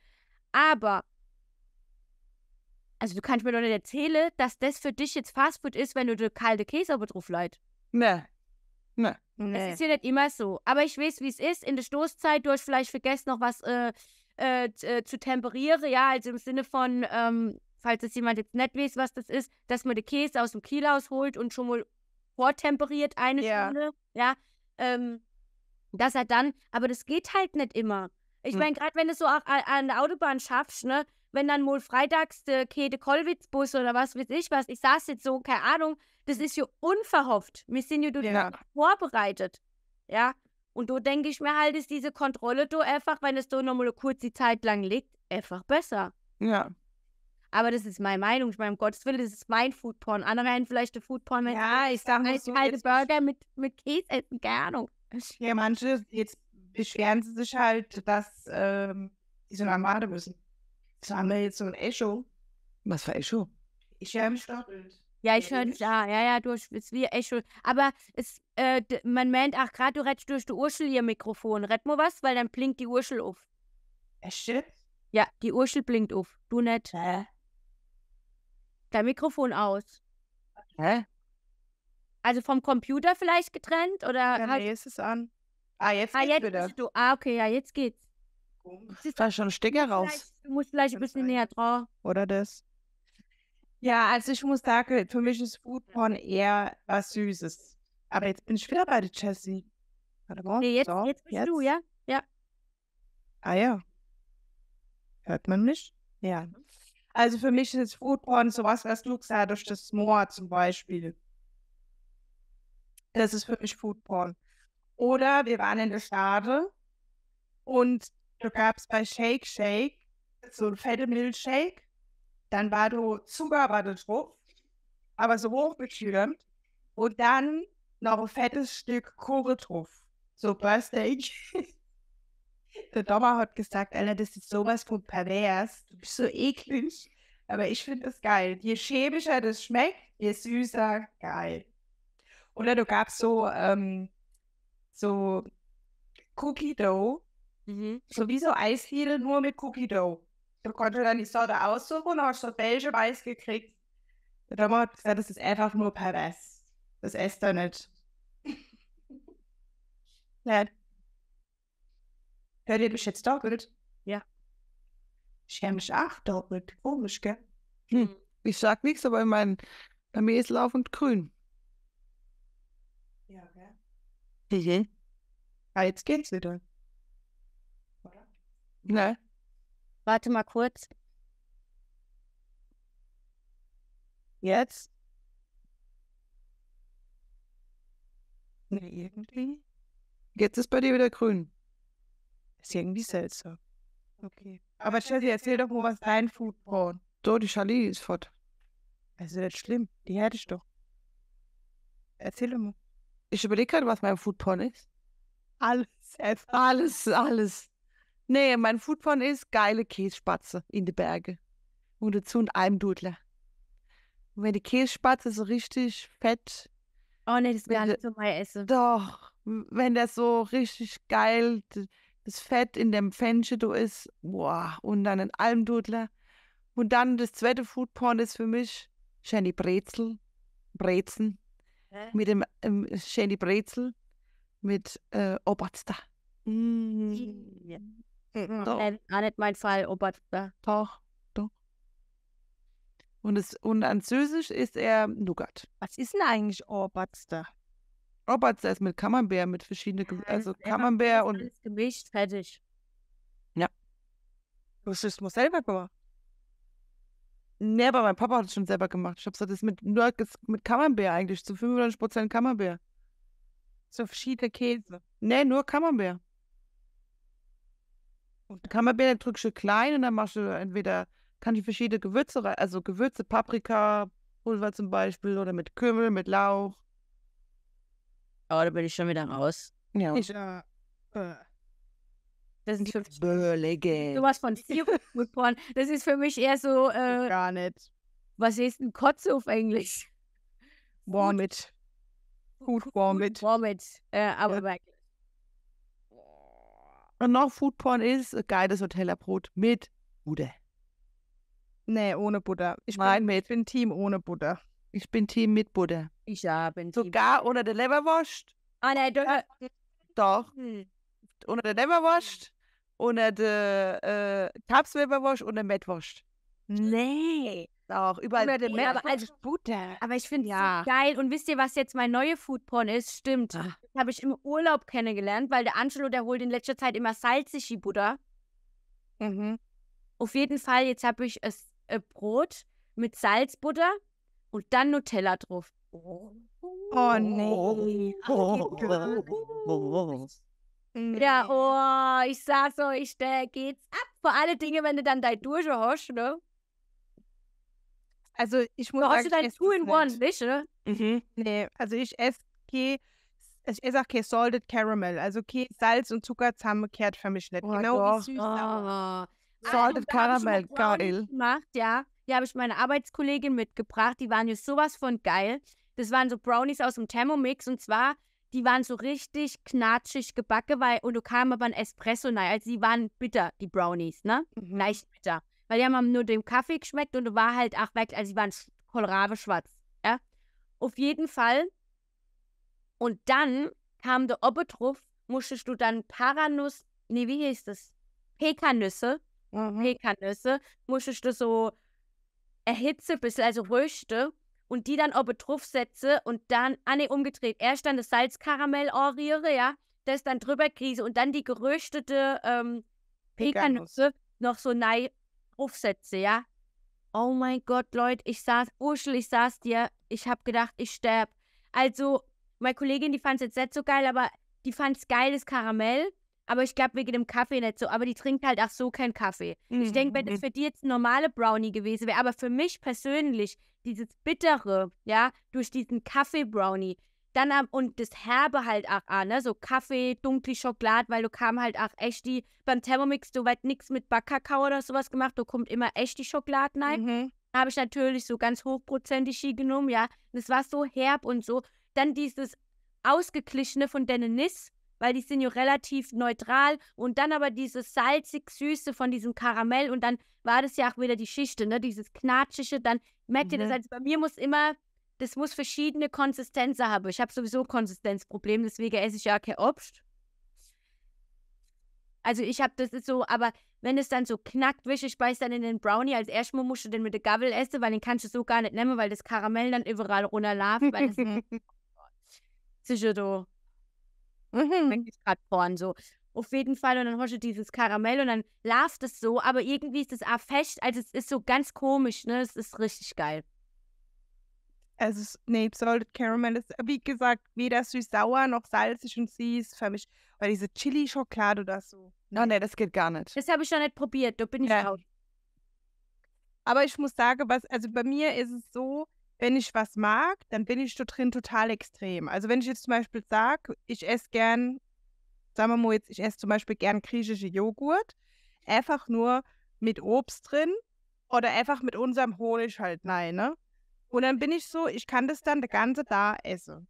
Aber, also du kannst mir doch nicht erzählen, dass das für dich jetzt Fastfood ist, wenn du den kalte Käse aber drauf leid. Ne. Ne. Nee. Es ist ja nicht immer so. Aber ich weiß, wie es ist. In der Stoßzeit durch vielleicht vergessen, noch was äh, äh, äh, zu temperieren, ja, also im Sinne von, ähm, falls es jemand jetzt nicht weiß, was das ist, dass man den Käse aus dem Kielhaus holt und schon mal vortemperiert eine yeah. Stunde, ja, ähm, dass er dann, aber das geht halt nicht immer. Ich hm. meine, gerade wenn du so auch an der Autobahn schaffst, ne, wenn dann mal freitags der Käthe Kollwitz Bus oder was weiß ich was, ich saß jetzt so, keine Ahnung, das ist ja unverhofft. Wir sind ja, ja. vorbereitet. Ja. Und da denke ich mir halt, ist diese Kontrolle du einfach, wenn es da nochmal eine kurze Zeit lang liegt, einfach besser. Ja. Aber das ist meine Meinung. Ich meine, um Gottes Willen, das ist mein Foodporn. Andere haben vielleicht eine Foodporn, wenn ja, ich sag mal so alte Burger mit, mit Käse essen, keine Ja, manche, jetzt beschweren sie sich halt, dass ähm, die so eine Armade müssen. So haben wir jetzt so ein Echo. Was für Echo? Ich höre mich doppelt. Ja, ich höre ja, ja, ja, durch, ist wie Echo. Aber es, äh, man meint, ach, gerade du rettest durch die Urschel ihr Mikrofon. Rett mal was, weil dann blinkt die Urschel auf. Echt? Ja, die Urschel blinkt auf. Du nicht. Hä? Dein Mikrofon aus. Hä? Also vom Computer vielleicht getrennt oder? Ja, halt... nee, ist es an. Ah, jetzt ah, geht's wieder. Du... Ah, okay, ja, jetzt geht's. da ist schon ein Sticker raus. Du musst vielleicht ein bisschen näher drauf. Oder das? Ja, also ich muss sagen, für mich ist Foodporn eher was Süßes. Aber jetzt bin ich wieder bei der Jessie. Warte mal. Nee, jetzt, so, jetzt bist jetzt. du, ja? Ja. Ah ja. Hört man mich? Ja. Mhm. Also für mich ist Foodporn sowas was durch das Moor zum Beispiel. Das ist für mich Foodporn. Oder wir waren in der Stade und du gabst bei Shake Shake so ein fette Milchshake. Dann war du Zucker war da drauf, aber so hochgeschirmt. Und dann noch ein fettes Stück Kuchen drauf. So Birthday. der Dommer hat gesagt, Alter, das ist sowas von pervers. Du bist so eklig. Aber ich finde das geil. Je chemischer das schmeckt, je süßer, geil. Oder du gabst so, ähm, so Cookie Dough, mhm. so wie so Eisdiele, nur mit Cookie Dough. Du konntest dann die Sorte aussuchen und hast so Belgium Weiß gekriegt. Der Dommer hat gesagt, das ist einfach nur pervers. Das esst er nicht. ja. Hört ihr mich jetzt doppelt? Ja. Ich höre mich auch doppelt. Komisch, gell? Hm. hm. Ich sag nichts, aber ich mein, bei mir ist laufend grün. Ja, gell? Mhm. Ah, jetzt geht's wieder. Oder? Ne. Warte mal kurz. Jetzt? Ne, irgendwie. Jetzt ist bei dir wieder grün. Ist ja irgendwie seltsam. Okay. Aber Chelsea, erzähl doch mal, was dein Foodporn. So, die Charlie ist fort. Also das ist schlimm. Die hätte ich doch. Erzähl doch mal. Ich überlege gerade, was mein Foodporn ist. Alles, Alles, alles. Nee, mein Foodporn ist geile Kässpatze in den Bergen. Und dazu ein Almdudler. Und wenn die Kässpatze so richtig fett. Oh nee, das wäre nicht so mein Essen. Doch. Wenn der so richtig geil das Fett in dem Fenchel da ist, boah, und dann ein Almdudler. Und dann das zweite Foodporn ist für mich schöne Brezel, Brezen, Hä? mit dem ähm, schöne Brezel mit äh, Oberster. Mm. Ja. Doch. Nein, auch nicht mein Fall, Oberster. Doch, doch. Und, es, und an Französisch ist er Nougat. Was ist denn eigentlich Oberster? Roberts ist mit Camembert, mit verschiedenen, ja, also Camembert und. Alles gemischt, fertig. Ja. Du hast es nur selber gemacht. Nee, aber mein Papa hat es schon selber gemacht. Ich habe gesagt, das mit, nur mit Camembert eigentlich, zu 95% Camembert. So verschiedene Käse. Nee, nur Camembert. Und Camembert, dann drückst du klein und dann machst du entweder, kann ich verschiedene Gewürze, also Gewürze, Paprika, Pulver zum Beispiel, oder mit Kümmel, mit Lauch. Oh, da bin ich schon wieder raus. Ja. Ich, äh, äh. Das sind für Du sowas von Porn. Das ist für mich eher so. Äh, Gar nicht. Was ist ein Kotze auf Englisch? Vomit. Food Vomit. Vomit. Äh, aber ja. Und noch Food Porn ist geiles Hotellerbrot mit Bude. Nee, ohne Butter. Ich, Nein, bin, mit. ich bin Team ohne Butter. Ich bin Team mit Butter. Ich habe Sogar ohne den Leberwurst? Ah, nein, doch. Äh, doch. Hm. Ohne den Leberwurst, ohne den äh, Kapsleberwurst und den Mettwurst. Nee. Doch, überall Oder den Mettwurst. Aber, also, Butter. aber ich finde ja. so geil. Und wisst ihr, was jetzt mein neuer Foodporn ist? Stimmt. Ah. Das Habe ich im Urlaub kennengelernt, weil der Angelo, der holt in letzter Zeit immer salzige Butter. Mhm. Auf jeden Fall, jetzt habe ich es äh, Brot mit Salzbutter und dann Nutella drauf. Oh nee. Ja, oh, ich sag's euch, da geht's ab. Vor alle Dinge, wenn du dann dein Dusche hast, ne? Also ich muss. sagen. Du hast du dein Two in One, nicht, ne? Mhm. Nee, also ich esse okay, ich esse auch okay, Salted Caramel. Also okay, Salz und Zucker zusammengekehrt mich nicht. Oh, genau doch. wie süß. Oh. Aber. Ah, Salted ah, Caramel, geil. Gemacht, ja. die habe ich meine Arbeitskollegin mitgebracht, die waren jetzt sowas von geil. Das waren so Brownies aus dem Thermomix und zwar, die waren so richtig knatschig gebacken, weil und du kam aber ein Espresso nein, Also die waren bitter, die Brownies, ne? Mhm. Leicht bitter. Weil die haben nur dem Kaffee geschmeckt und du war halt, auch weg, also die waren Kohlrabe schwarz, ja? Auf jeden Fall. Und dann kam der Obbe drauf, musstest du dann Paranuss, nee, wie hieß das? Pekanüsse, mhm. Pekanüsse, musstest du so erhitze ein bisschen, also röste und die dann oben drauf setze und dann, ah ne, umgedreht, erst dann das Salzkaramell enriere, ja, das dann drüber kriege und dann die geröstete ähm, Pekannüsse noch so nei aufsetze, ja. Oh mein Gott, Leute, ich saß, Urschel, ich saß dir, ich hab gedacht, ich sterb. Also, meine Kollegin, die fand es jetzt nicht so geil, aber die fand es geiles Karamell. Aber ich glaube, wegen dem Kaffee nicht so. Aber die trinkt halt auch so keinen Kaffee. Mhm. Ich denke, wenn das für die jetzt ein normale Brownie gewesen wäre, aber für mich persönlich, dieses Bittere, ja, durch diesen Kaffee-Brownie, dann und das Herbe halt auch an, ne? So Kaffee, dunkle Schokolade, weil du kam halt auch echt die, beim Thermomix, du weit nichts mit Backkakao oder sowas gemacht, du kommt immer echt die Schokolade rein. Mhm. Habe ich natürlich so ganz hochprozentig genommen, ja. Das war so herb und so. Dann dieses Ausgeglichene von Dennis, weil die sind ja relativ neutral und dann aber dieses salzig-süße von diesem Karamell und dann war das ja auch wieder die Schichte, ne? Dieses knatschige, dann merkt mhm. ihr das, mhm. also bei mir muss immer, das muss verschiedene Konsistenzen haben. Ich habe sowieso Konsistenzprobleme, deswegen esse ich ja kein Obst. Also ich habe, das ist so, aber wenn es dann so knackt, wische ich beiß dann in den Brownie. Als erstmal musst du den mit der Gabel essen, weil den kannst du so gar nicht nehmen, weil das Karamell dann überall runterlaufen. Weil sicher du. Mhm. Wenn ich gerade Porn so. Auf jeden Fall. Und dann hast du dieses Karamell und dann lauft es so. Aber irgendwie ist es auch fest. Also es ist so ganz komisch, ne? Es ist richtig geil. Also Snape Salted Caramel ist, wie gesagt, weder süß-sauer noch salzig und süß vermischt. Weil diese Chili-Schokolade oder so. No, ne? Ah, ne, das geht gar nicht. Das habe ich noch nicht probiert, da bin ich ja. raus. Aber ich muss sagen, was, also bei mir ist es so, wenn ich was mag, dann bin ich da drin total extrem. Also wenn ich jetzt zum Beispiel sage, ich esse gern, sagen wir mal jetzt, ich esse zum Beispiel gern griechische Joghurt, einfach nur mit Obst drin oder einfach mit unserem Honig halt, nein, ne? Und dann bin ich so, ich kann das dann der ganze da essen.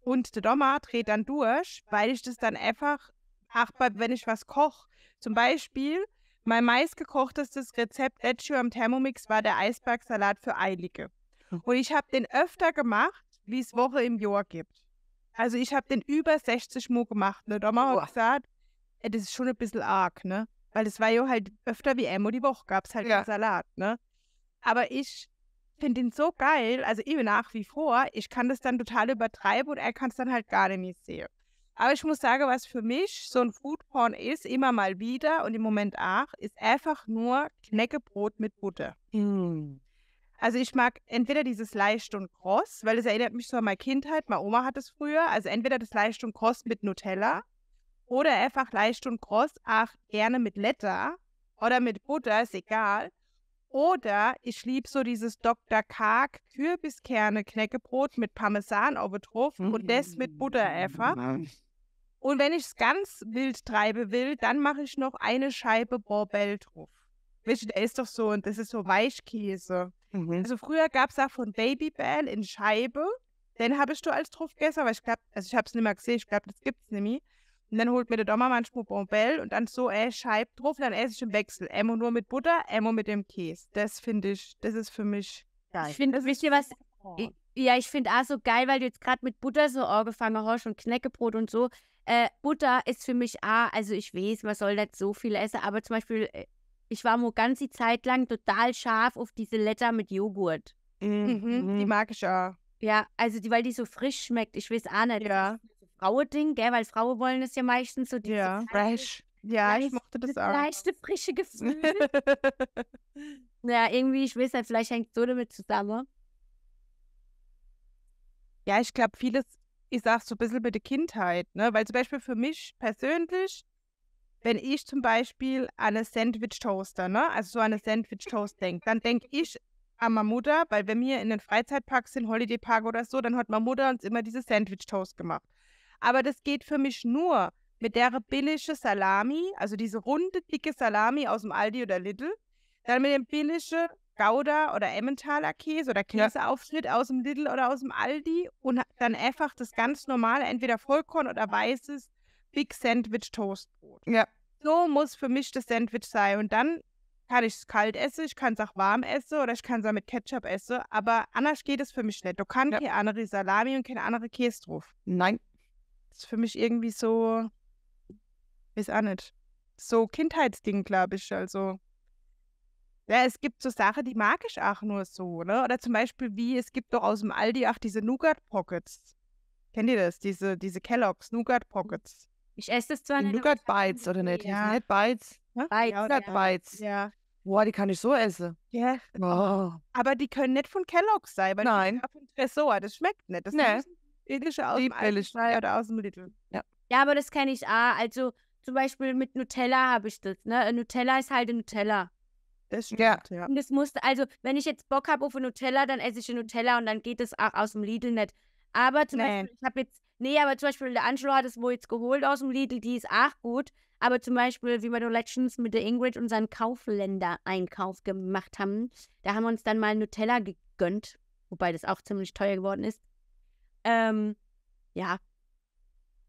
Und der Dommer dreht dann durch, weil ich das dann einfach, ach, wenn ich was koche, zum Beispiel, mein meistgekochtestes Rezept letztes am Thermomix war der Eisbergsalat für Eilige. Mhm. Und ich habe den öfter gemacht, wie es Woche im Jahr gibt. Also ich habe den über 60 Mal gemacht. Ne? Da haben wir gesagt, ey, das ist schon ein bisschen arg, ne? Weil das war ja halt öfter wie einmal die Woche gab es halt ja. Salat, ne? Aber ich finde ihn so geil, also eben nach wie vor, ich kann das dann total übertreiben und er kann es dann halt gar nicht mehr sehen. Aber ich muss sagen, was für mich so ein Foodporn ist, immer mal wieder und im Moment auch, ist einfach nur Knäckebrot mit Butter. Mm. Also ich mag entweder dieses Leicht und Kross, weil es erinnert mich so an meine Kindheit. Meine Oma hat es früher. Also entweder das Leicht und Kross mit Nutella oder einfach Leicht und Kross, ach, gerne mit Letter oder mit Butter, ist egal. Oder ich liebe so dieses Dr. Karg Kürbiskerne Knäckebrot mit Parmesan oben drauf und das mit Butter einfach. Mm, und wenn ich es ganz wild treiben will, dann mache ich noch eine Scheibe Borbell drauf. Wisst ihr, der ist doch so, und das ist so Weichkäse. Mhm. Also früher gab es auch von Baby Babybel in Scheibe. Den habe ich da als drauf gegessen, aber ich glaube, also ich habe es nicht mehr gesehen, ich glaube, das gibt es nicht mehr. Und dann holt mir der Dommer manchmal Bombell und dann so äh, Scheib drauf, dann esse ich im Wechsel. Emmo nur mit Butter, Emmo mit dem Käse. Das finde ich, das ist für mich geil. Ich finde, wisst ihr was? Ich, ja, ich finde auch so geil, weil du jetzt gerade mit Butter so angefangen hast und Knäckebrot und so. Äh, Butter ist für mich auch, also ich weiß, man soll nicht so viel essen, aber zum Beispiel äh, ich war nur ganze Zeit lang total scharf auf diese Letter mit Joghurt. Mhm, mhm. mhm, die mag ich auch. Ja, also die, weil die so frisch schmeckt. Ich weiß auch nicht. Ja. Frauending, gell? Weil Frauen wollen es ja meistens so. Ja, fresh. Ja, ich mochte das auch. Leichte, frische Gefühl. ja, irgendwie, ich weiß nicht, vielleicht hängt es so damit zusammen. Ja, ich glaube, vieles ist auch so ein bisschen mit der Kindheit, ne? Weil zum Beispiel für mich persönlich wenn ich zum Beispiel an eine Sandwich-Toaster, ne? also so an eine Sandwich-Toast denke, dann denke ich an meine Mutter, weil wenn wir in den Freizeitpark sind, Holiday Park oder so, dann hat meine Mutter uns immer diese Sandwich-Toast gemacht. Aber das geht für mich nur mit der billigen Salami, also diese runde, dicke Salami aus dem Aldi oder Lidl, dann mit dem billigen Gouda oder Emmentaler Käse oder Käseaufschnitt ja. aus dem Lidl oder aus dem Aldi und dann einfach das ganz normale, entweder Vollkorn oder weißes Big Sandwich Toastbrot. Ja. So muss für mich das Sandwich sein. Und dann kann ich es kalt essen, ich kann es auch warm essen oder ich kann es auch mit Ketchup essen. Aber anders geht es für mich nicht. Du kannst ja. keine andere Salami und keine andere Käse drauf. Nein. Das ist für mich irgendwie so. Ist auch nicht. So Kindheitsding, glaube ich. Also. Ja, es gibt so Sachen, die mag ich auch nur so, ne? Oder zum Beispiel wie, es gibt doch aus dem Aldi auch diese Nougat Pockets. Kennt ihr das? Diese, diese Kellogg's Nougat Pockets. Ich esse das zwar nicht. Nougat Bites oder nicht? Ja. Nicht Bites? Bites. Nougat ja. Bites. Ja. Boah, die kann ich so essen. Ja. Wow. Oh. Aber die können nicht von Kellogg's sein, weil Nein. die von Tresor. Das schmeckt nicht. Das nee. ist indische aus dem ja. oder aus dem Lidl. Ja. ja, aber das kenne ich auch. Also zum Beispiel mit Nutella habe ich das. Ne? Nutella ist halt ein Nutella. Das stimmt, ja. ja. Und das musste, also wenn ich jetzt Bock habe auf Nutella, dann esse ich ein Nutella und dann geht es auch aus dem Lidl nicht. Aber zum nee. Beispiel, ich habe jetzt Nee, aber zum Beispiel der Angelo hat es wohl jetzt geholt aus dem Lidl, die ist auch gut. Aber zum Beispiel, wie wir doch letztens mit der Ingrid unseren Kaufländer-Einkauf gemacht haben, da haben wir uns dann mal Nutella gegönnt, wobei das auch ziemlich teuer geworden ist. Ähm, ja.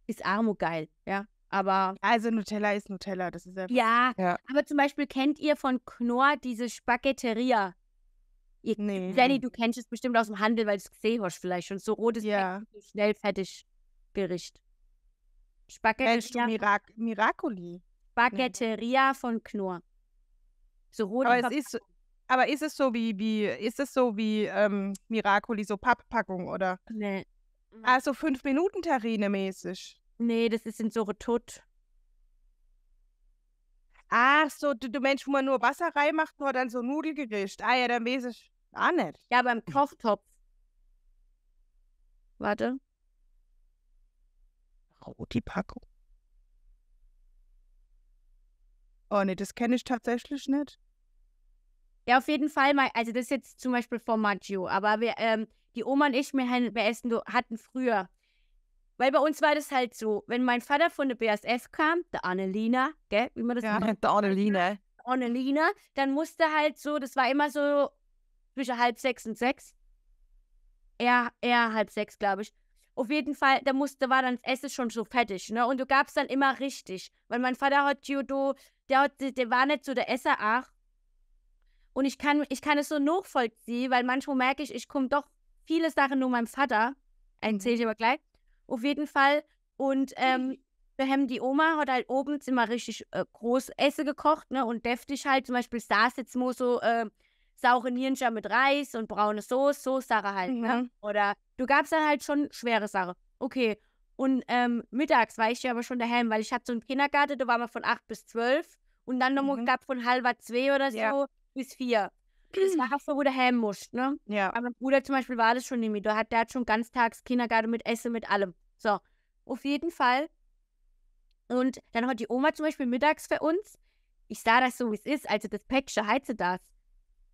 Ist Armo geil, ja. Aber. Also Nutella ist Nutella, das ist ja. Ja, aber zum Beispiel kennt ihr von Knorr diese Spaghetteria? Ihr, nee. Danny, du kennst es bestimmt aus dem Handel, weil du es gesehen hast vielleicht schon. So rotes ja. Bett, schnell fertig. Bericht. Spaghetti. Äh, Mirac Miracoli. Spaghetteria von Knorr. So rote aber, es ist, aber ist es so wie, wie ist es so wie ähm, Miracoli, so Papppackung, oder? Nee. Also fünf Minuten Terrine mäßig. Nee, das ist in so Soretut. Ach so, du, du Mensch, wo man nur Wasser reinmacht und dann so Nudelgericht. Ah ja, dann weiß ich auch nicht. Ja, beim Kochtopf. Warte. Euro die Packung. Oh ne, das kenne ich tatsächlich nicht. Ja, auf jeden Fall mal, also das ist jetzt zum Beispiel Formaggio, aber wir, ähm, die Oma und ich, wir, wir essen, hatten früher, weil bei uns war das halt so, wenn mein Vater von der BASF kam, der Annelina, gell, wie man das ja, nennt. der Annelina. Annelina, dann musste halt so, das war immer so zwischen halb sechs und sechs. Er, er halb sechs, glaube ich. Auf jeden Fall, da musste, war dann das Essen schon so fertig, ne? Und du gabst dann immer richtig. Weil mein Vater hat Judo, der, hat, der war nicht so der Esser auch. Und ich kann, ich kann es so nachvollziehen, weil manchmal merke ich, ich komme doch viele Sachen nur meinem Vater. Erzähle mhm. ich aber gleich. Auf jeden Fall. Und ähm, wir haben die Oma hat halt oben immer richtig äh, groß Essen gekocht, ne? Und deftig halt, zum Beispiel saß jetzt nur so äh, saure Ninja mit Reis und braune Soße, so Sache halt. Ne? Mhm. Ne? Oder du gabst dann halt schon schwere Sache. Okay. Und ähm, mittags war ich ja aber schon daheim, weil ich hatte so einen Kindergarten, da waren wir von acht bis zwölf. und dann nochmal mhm. gab von halber zwei oder so ja. bis vier. Das war auch so, wo du heim musst, ne? Ja. Aber mein Bruder zum Beispiel war das schon nämlich. Der hat, der hat schon ganztags Kindergarten mit Essen, mit allem. So, auf jeden Fall. Und dann hat die Oma zum Beispiel mittags für uns. Ich sah das so, wie es ist. Also das Päckchen heize das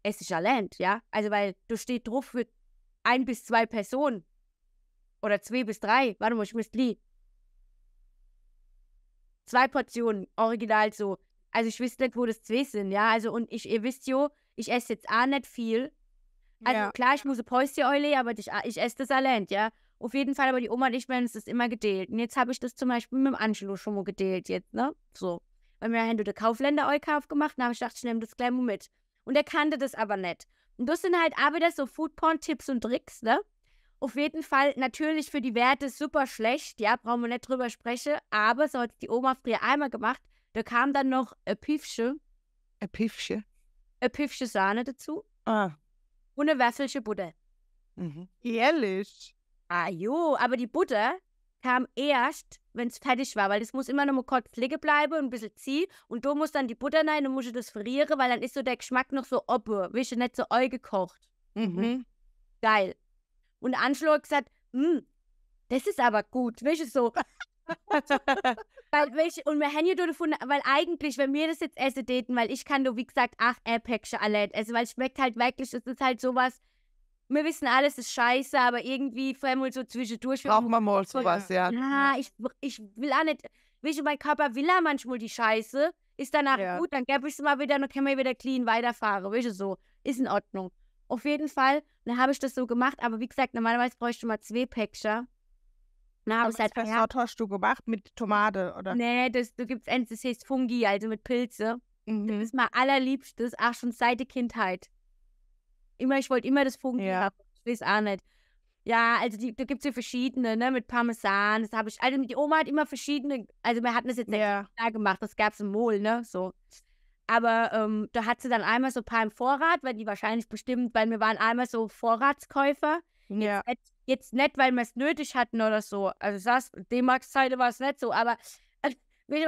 es ist ein ja. Also, weil du steht drauf für ein bis zwei Personen. Oder zwei bis drei. Warte mal, ich muss li. Zwei Portionen, original so. Also, ich wüsste nicht, wo das zwei sind, ja. Also, und ich, ihr wisst jo, ich esse jetzt auch nicht viel. Also, ja. klar, ich muss ein Päuschen eule, aber ich, ich esse das allein, ja. Auf jeden Fall, aber die Oma und ich, werden es immer gedealt. Und jetzt habe ich das zum Beispiel mit dem Angelo schon mal gedealt, jetzt, ne? So. Weil wir haben den Kaufländer eu gemacht, dann habe ich gedacht, ich nehme das gleich mal mit. Und er kannte das aber nicht. Und das sind halt auch wieder so Foodporn-Tipps und Tricks, ne? Auf jeden Fall natürlich für die Werte super schlecht, ja, brauchen wir nicht drüber sprechen, aber so hat die Oma früher einmal gemacht. Da kam dann noch ein Piefsche. Ein Piefsche? Ein Piefsche Sahne dazu. Ah. Und eine Wäffelsche Butter. Mhm. Ehrlich? Ah jo, aber die Butter kam erst wenn es fertig war, weil das muss immer noch mal kurz liegen bleiben und ein bisschen ziehen. Und da muss dann die Butter rein und muss ich das frieren, weil dann ist so der Geschmack noch so oppe, wisst ihr, nicht so eu gekocht. Mhm. Ne? Geil. Und hat gesagt, hm, das ist aber gut, wisst ihr, so. weil, weißt, und wir haben ja davon, weil eigentlich, wenn wir das jetzt essen täten, weil ich kann doch, wie gesagt, acht Päckchen allein essen, weil es schmeckt halt wirklich, es ist halt sowas, wir wissen alles ist scheiße, aber irgendwie fremd halt so zwischendurch. Brauchen wir mal sowas, ja. Ja, ah, ich, ich will auch nicht, weißt du, mein Körper will ja manchmal die Scheiße, ist danach ja. gut, dann gebe ich es mal wieder, und dann können wir wieder clean weiterfahren, weißt du, so. Ist in Ordnung. Auf jeden Fall, dann habe ich das so gemacht, aber wie gesagt, normalerweise bräuchte ich mal zwei Päckchen. Na, aber halt, ja. hast du gemacht mit Tomate, oder? Nee, das, du gibst eins, das heißt Fungi, also mit Pilze. Mhm. Das ist mein allerliebstes, auch schon seit der Kindheit immer, ich wollte immer das Funken ja. haben. Ich weiß auch nicht. Ja, also die, da gibt es ja verschiedene, ne, mit Parmesan, das habe ich, also die Oma hat immer verschiedene, also wir hatten das jetzt nicht ja. gemacht, das gab es im Mohl, ne, so. Aber ähm, da hat sie dann einmal so ein paar im Vorrat, weil die wahrscheinlich bestimmt, weil wir waren einmal so Vorratskäufer. Ja. Jetzt, nicht, jetzt nicht weil wir es nötig hatten oder so, also das, D-Max-Zeite war es nicht so, aber, ich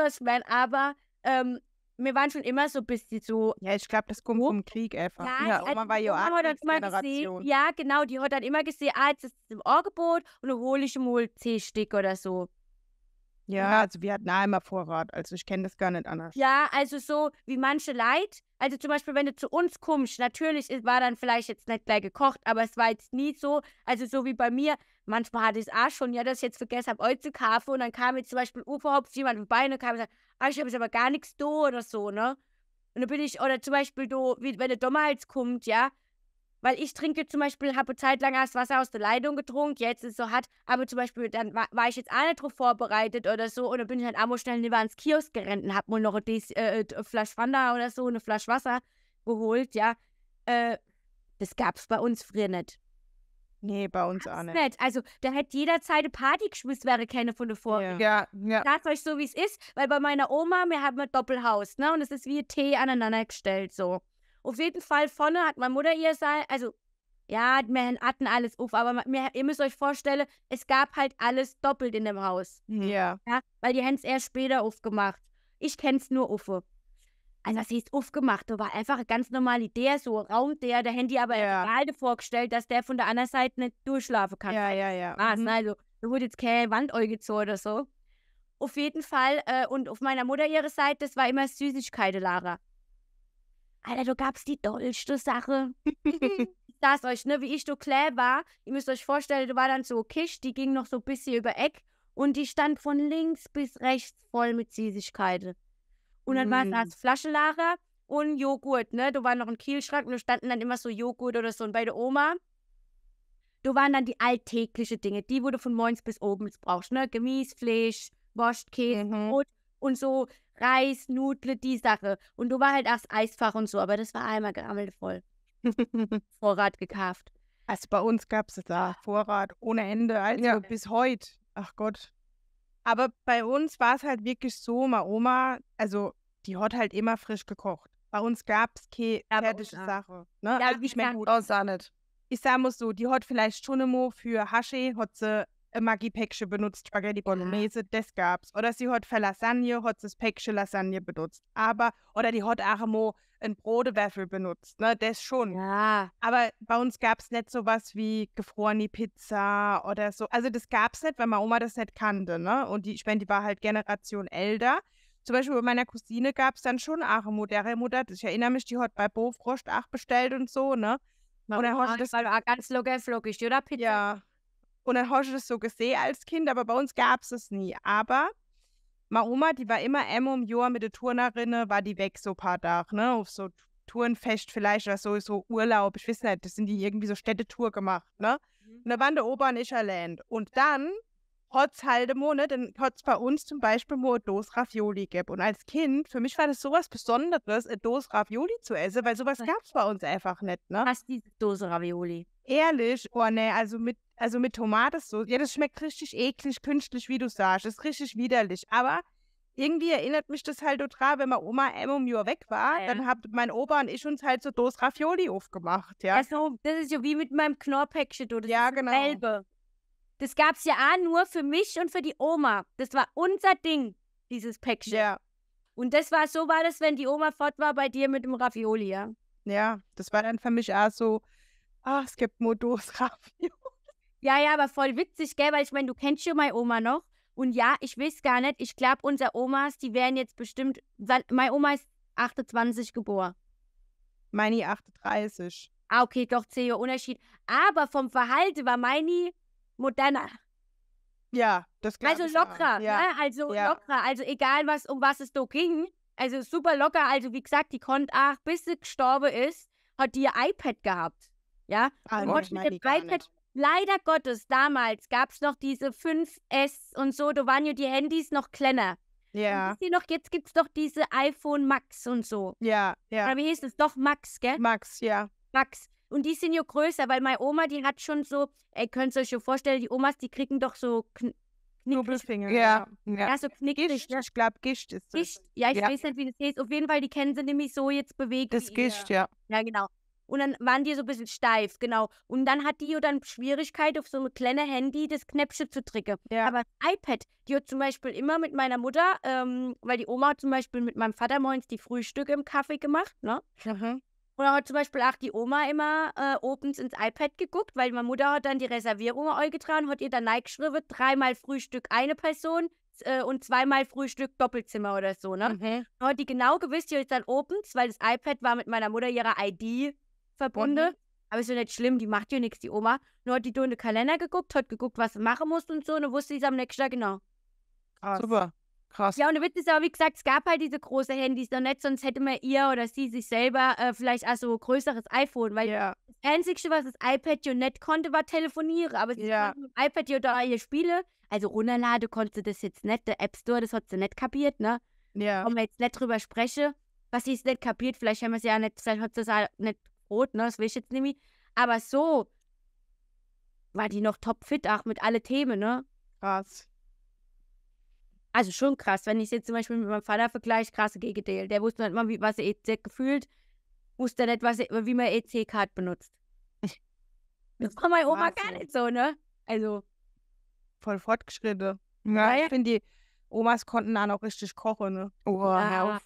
aber ähm, wir waren schon immer so ein bisschen so. Ja, ich glaube, das kommt vom Krieg einfach. Ja, ja Oma war Joachim-Generation. Ja, genau, die hat dann immer gesehen, ah, jetzt ist es im Angebot und dann hole ich mal C-Stick oder so. Ja, ja, also wir hatten einmal Vorrat, also ich kenne das gar nicht anders. Ja, also so wie manche Leute, also zum Beispiel, wenn du zu uns kommst, natürlich war dann vielleicht jetzt nicht gleich gekocht, aber es war jetzt nie so, also so wie bei mir, manchmal hatte ich es auch schon, ja, dass ich jetzt vergessen habe, euch zu kaufen und dann kam jetzt zum Beispiel überhaupt jemand vorbei und kam und sagt, ah, ich habe jetzt aber gar nichts da oder so, ne? Und dann bin ich, oder zum Beispiel do, wie, wenn der Dommerhals kommt, ja, weil ich trinke zum Beispiel, habe eine Zeit lang erst Wasser aus der Leitung getrunken, jetzt ist es so hart, aber zum Beispiel, dann war, war ich jetzt auch nicht drauf vorbereitet oder so und dann bin ich halt einmal schnell lieber ins Kiosk gerannt und habe mir noch eine, Des, äh, äh Flasche Wanda oder so, eine Flasche Wasser geholt, ja. Äh, das es bei uns früher nicht. Nee, bei uns auch nicht. nicht. Also, da hätte jederzeit eine Party geschmissen, wäre keine von der Vorrede. Ja, ja. Sagt euch so, wie es ist, weil bei meiner Oma, wir haben ein Doppelhaus, ne? Und es ist wie ein Tee aneinander gestellt, so. Auf jeden Fall vorne hat meine Mutter ihr sein, also, ja, wir hatten alles auf, aber wir, ihr müsst euch vorstellen, es gab halt alles doppelt in dem Haus. Ja. ja weil die haben es erst später aufgemacht. Ich kenn's nur Uffe also sie ist aufgemacht, da war einfach eine ganz normale Idee, so Raum der, der Handy aber ja. gerade vorgestellt, dass der von der anderen Seite nicht durchschlafen kann. Ja, ja, ja. Was, mhm. Ne? Also da wurde jetzt keine Wandäuge zu oder so. Auf jeden Fall, äh, und auf meiner Mutter ihre Seite, das war immer Süßigkeiten, Lara. Alter, du gabst die dollste Sache. das euch, ne, wie ich so klein war, ihr müsst euch vorstellen, du war dann so Kisch, die ging noch so ein bisschen über Eck und die stand von links bis rechts voll mit Süßigkeiten. Und dann mm. war es das mhm. Flaschenlager und Joghurt, ne? Du war noch ein Kielschrank und da standen dann immer so Joghurt oder so. Und bei der Oma, du waren dann die alltäglichen Dinge, die wurde von morgens bis oben brauchst, ne? Gemüse, Fleisch, Wurst, Käse, mhm. Brot und so Reis, Nudle, die Sache. Und du war halt erst Eisfach und so, aber das war einmal gerammelt voll. Vorrat gekauft. Also bei uns gab es da Vorrat ohne Ende, also ja. bis heute. Ach Gott. Aber bei uns war es halt wirklich so, meine Oma, also die hat halt immer frisch gekocht. Bei uns gab es keine ja, fertige Sache. Ne? Ja, also, ich merke gut. Aus auch nicht. Ich sage mal so, die hat vielleicht schon einmal für Hasche, hat sie Maggi-Päckchen benutzt, Spaghetti Bolognese, ja. das gab's. Oder sie hat für Lasagne, hat sie das Päckchen Lasagne benutzt. Aber, oder die hat auch einmal einen Brotewäffel benutzt, ne? Das schon. Ja. Aber bei uns gab es nicht sowas wie gefrorene Pizza oder so. Also das gab es nicht, weil meine Oma das nicht kannte, ne? Und die, ich meine, die war halt Generation älter. Zum Beispiel bei meiner Cousine gab es dann schon eine moderne Mutter, ich erinnere mich, die hat bei Bofrost auch bestellt und so, ne? Und dann hast du das war ganz locker flockig, oder Pizza? Ja. Und dann hast du das so gesehen als Kind, aber bei uns gab es es nie. Aber meine Oma, die war immer immer um Jahr mit der Turnerin, war die weg so ein paar Tage, ne, auf so Tourenfest vielleicht oder so, so Urlaub, ich weiß nicht, das sind die irgendwie so Städtetour gemacht, ne. Mhm. Und da waren der Opa in Ischerland. Und dann hat es halt immer, ne, dann hat es bei uns zum Beispiel nur eine Dose Ravioli gegeben. Und als Kind, für mich war das sowas Besonderes, eine Dose Ravioli zu essen, weil sowas gab es bei uns einfach nicht. Ne? Hast diese Dose Ravioli? Ehrlich? Oh ne, also mit, also mit Tomatensauce. Ja, das schmeckt richtig eklig, künstlich, wie du sagst. Das ist richtig widerlich. Aber irgendwie erinnert mich das halt total, wenn meine Oma M um weg war, ja. dann haben mein Opa und ich uns halt so Dose Ravioli aufgemacht, ja. Also, das ist ja wie mit meinem Knorrpäckchen, du, ja, genau. Elbe. Das gab es ja auch nur für mich und für die Oma. Das war unser Ding, dieses Päckchen. Ja. Und das war so, war das, wenn die Oma fort war bei dir mit dem Ravioli, ja? Ja, das war dann für mich auch so, ach, es gibt Modus Ravioli. Ja, ja, aber voll witzig, gell? Weil ich meine, du kennst schon meine Oma noch. Und ja, ich weiß gar nicht, ich glaube, unsere Omas, die wären jetzt bestimmt, meine Oma ist 28 geboren. Meine 38. Ah, okay, doch, zehn Jahre Unterschied. Aber vom Verhalten war meine moderner. Ja, das Also Locker, ja. ne? also ja. lockerer, also egal was um was es da ging, also super locker, also wie gesagt, die konnte auch bis sie gestorben ist, hat die ihr iPad gehabt. Ja, ah, und hat mit dem iPad leider Gottes, damals gab es noch diese 5S und so, da waren ja die Handys noch kleiner. Ja. Yeah. Noch, jetzt gibt es doch diese iPhone Max und so. Ja, ja. Yeah. Oder wie hieß es? Doch Max, gell? Max, ja. Max. Und die sind ja größer, weil meine Oma, die hat schon so, ihr könnt euch schon vorstellen, die Omas, die kriegen doch so Knubbelfinger. Ja, ja. ja, so knickrig. Ja, ich glaube, Gischt ist das. Gischt, ja, ich ja. weiß nicht, wie das heißt. Auf jeden Fall, die kennen sie nämlich so jetzt bewegt. Das Gischt, ja. Ja, genau. Und dann waren die so ein bisschen steif, genau. Und dann hat die ja dann Schwierigkeit, auf so einem kleinen Handy das Knäppchen zu tricken. Ja. Aber das iPad, die hat zum Beispiel immer mit meiner Mutter, ähm, weil die Oma hat zum Beispiel mit meinem Vater morgens die Frühstücke im Kaffee gemacht, ne? Mhm. Oder hat zum Beispiel auch die Oma immer äh, obens ins iPad geguckt, weil meine Mutter hat dann die Reservierung eingetragen, hat ihr dann neigeschrieben, dreimal Frühstück eine Person äh, und zweimal Frühstück Doppelzimmer oder so, ne? Mhm. Dann hat die genau gewusst, die ist dann obens, weil das iPad war mit meiner Mutter ihrer ID verbunden. Mhm. Aber ist ja nicht schlimm, die macht ja nichts, die Oma. Nur hat die durch den Kalender geguckt, hat geguckt, was sie machen muss und so, und dann wusste sie am nächsten Tag genau. Krass. Super. Krass. Ja, und du bist es auch, wie gesagt, es gab halt diese großen Handys noch nicht, sonst hätte man ihr oder sie sich selber äh, vielleicht auch so ein größeres iPhone, weil yeah. das Einzige, was das iPad ja nicht konnte, war telefonieren, aber sie yeah. konnte mit dem iPad ja da ihr Spiele, also runterladen konnte das jetzt nicht, der App Store, das hat sie nicht kapiert, ne? Ja. Und Wenn wir jetzt nicht drüber spreche, was sie es nicht kapiert, vielleicht haben wir sie ja nicht, vielleicht hat sie es auch nicht rot, ne, das will ich jetzt nämlich, aber so war die noch topfit, auch mit allen Themen, ne? Krass. Also schon krass, wenn ich es jetzt zum Beispiel mit meinem Vater vergleiche, krasse Gegenteil. Der wusste nicht mal, wie, was er EC gefühlt, wusste nicht, was er, wie man EC-Card benutzt. Das war meine Oma gar nicht so, ne? Also. Voll fortgeschritten. Ja, ja. ich finde, die Omas konnten da noch richtig kochen, ne? Oh, ah,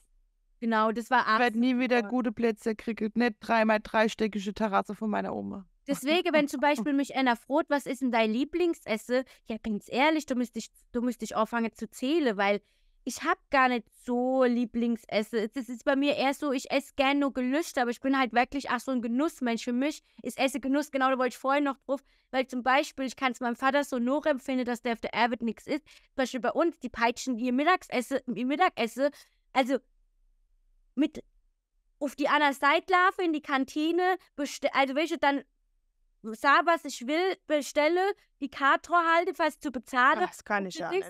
Genau, das war Ich werde nie wieder gute Plätze kriegen. Nicht dreimal dreistöckige Terrasse von meiner Oma. Deswegen, wenn zum Beispiel mich einer fragt, was ist denn dein Lieblingsesse? Ja, ganz ehrlich, du müsstest dich, du müsst anfangen zu zählen, weil ich habe gar nicht so Lieblingsesse. es ist bei mir eher so, ich esse gerne nur Gelüschte, aber ich bin halt wirklich, auch so ein Genussmensch. Für mich ist Essen Genuss, genau da wollte ich vorhin noch drauf, weil zum Beispiel, ich kann es meinem Vater so nur empfinden, dass der auf der Erwitt nichts isst. Zum Beispiel bei uns, die peitschen ihr Mittagessen, ihr Mittagesse, also mit auf die andere Seite laufen in die Kantine, also welche dann sag, was ich will, bestelle, die Karte halte, falls zu bezahlen. Das kann ich ja nicht.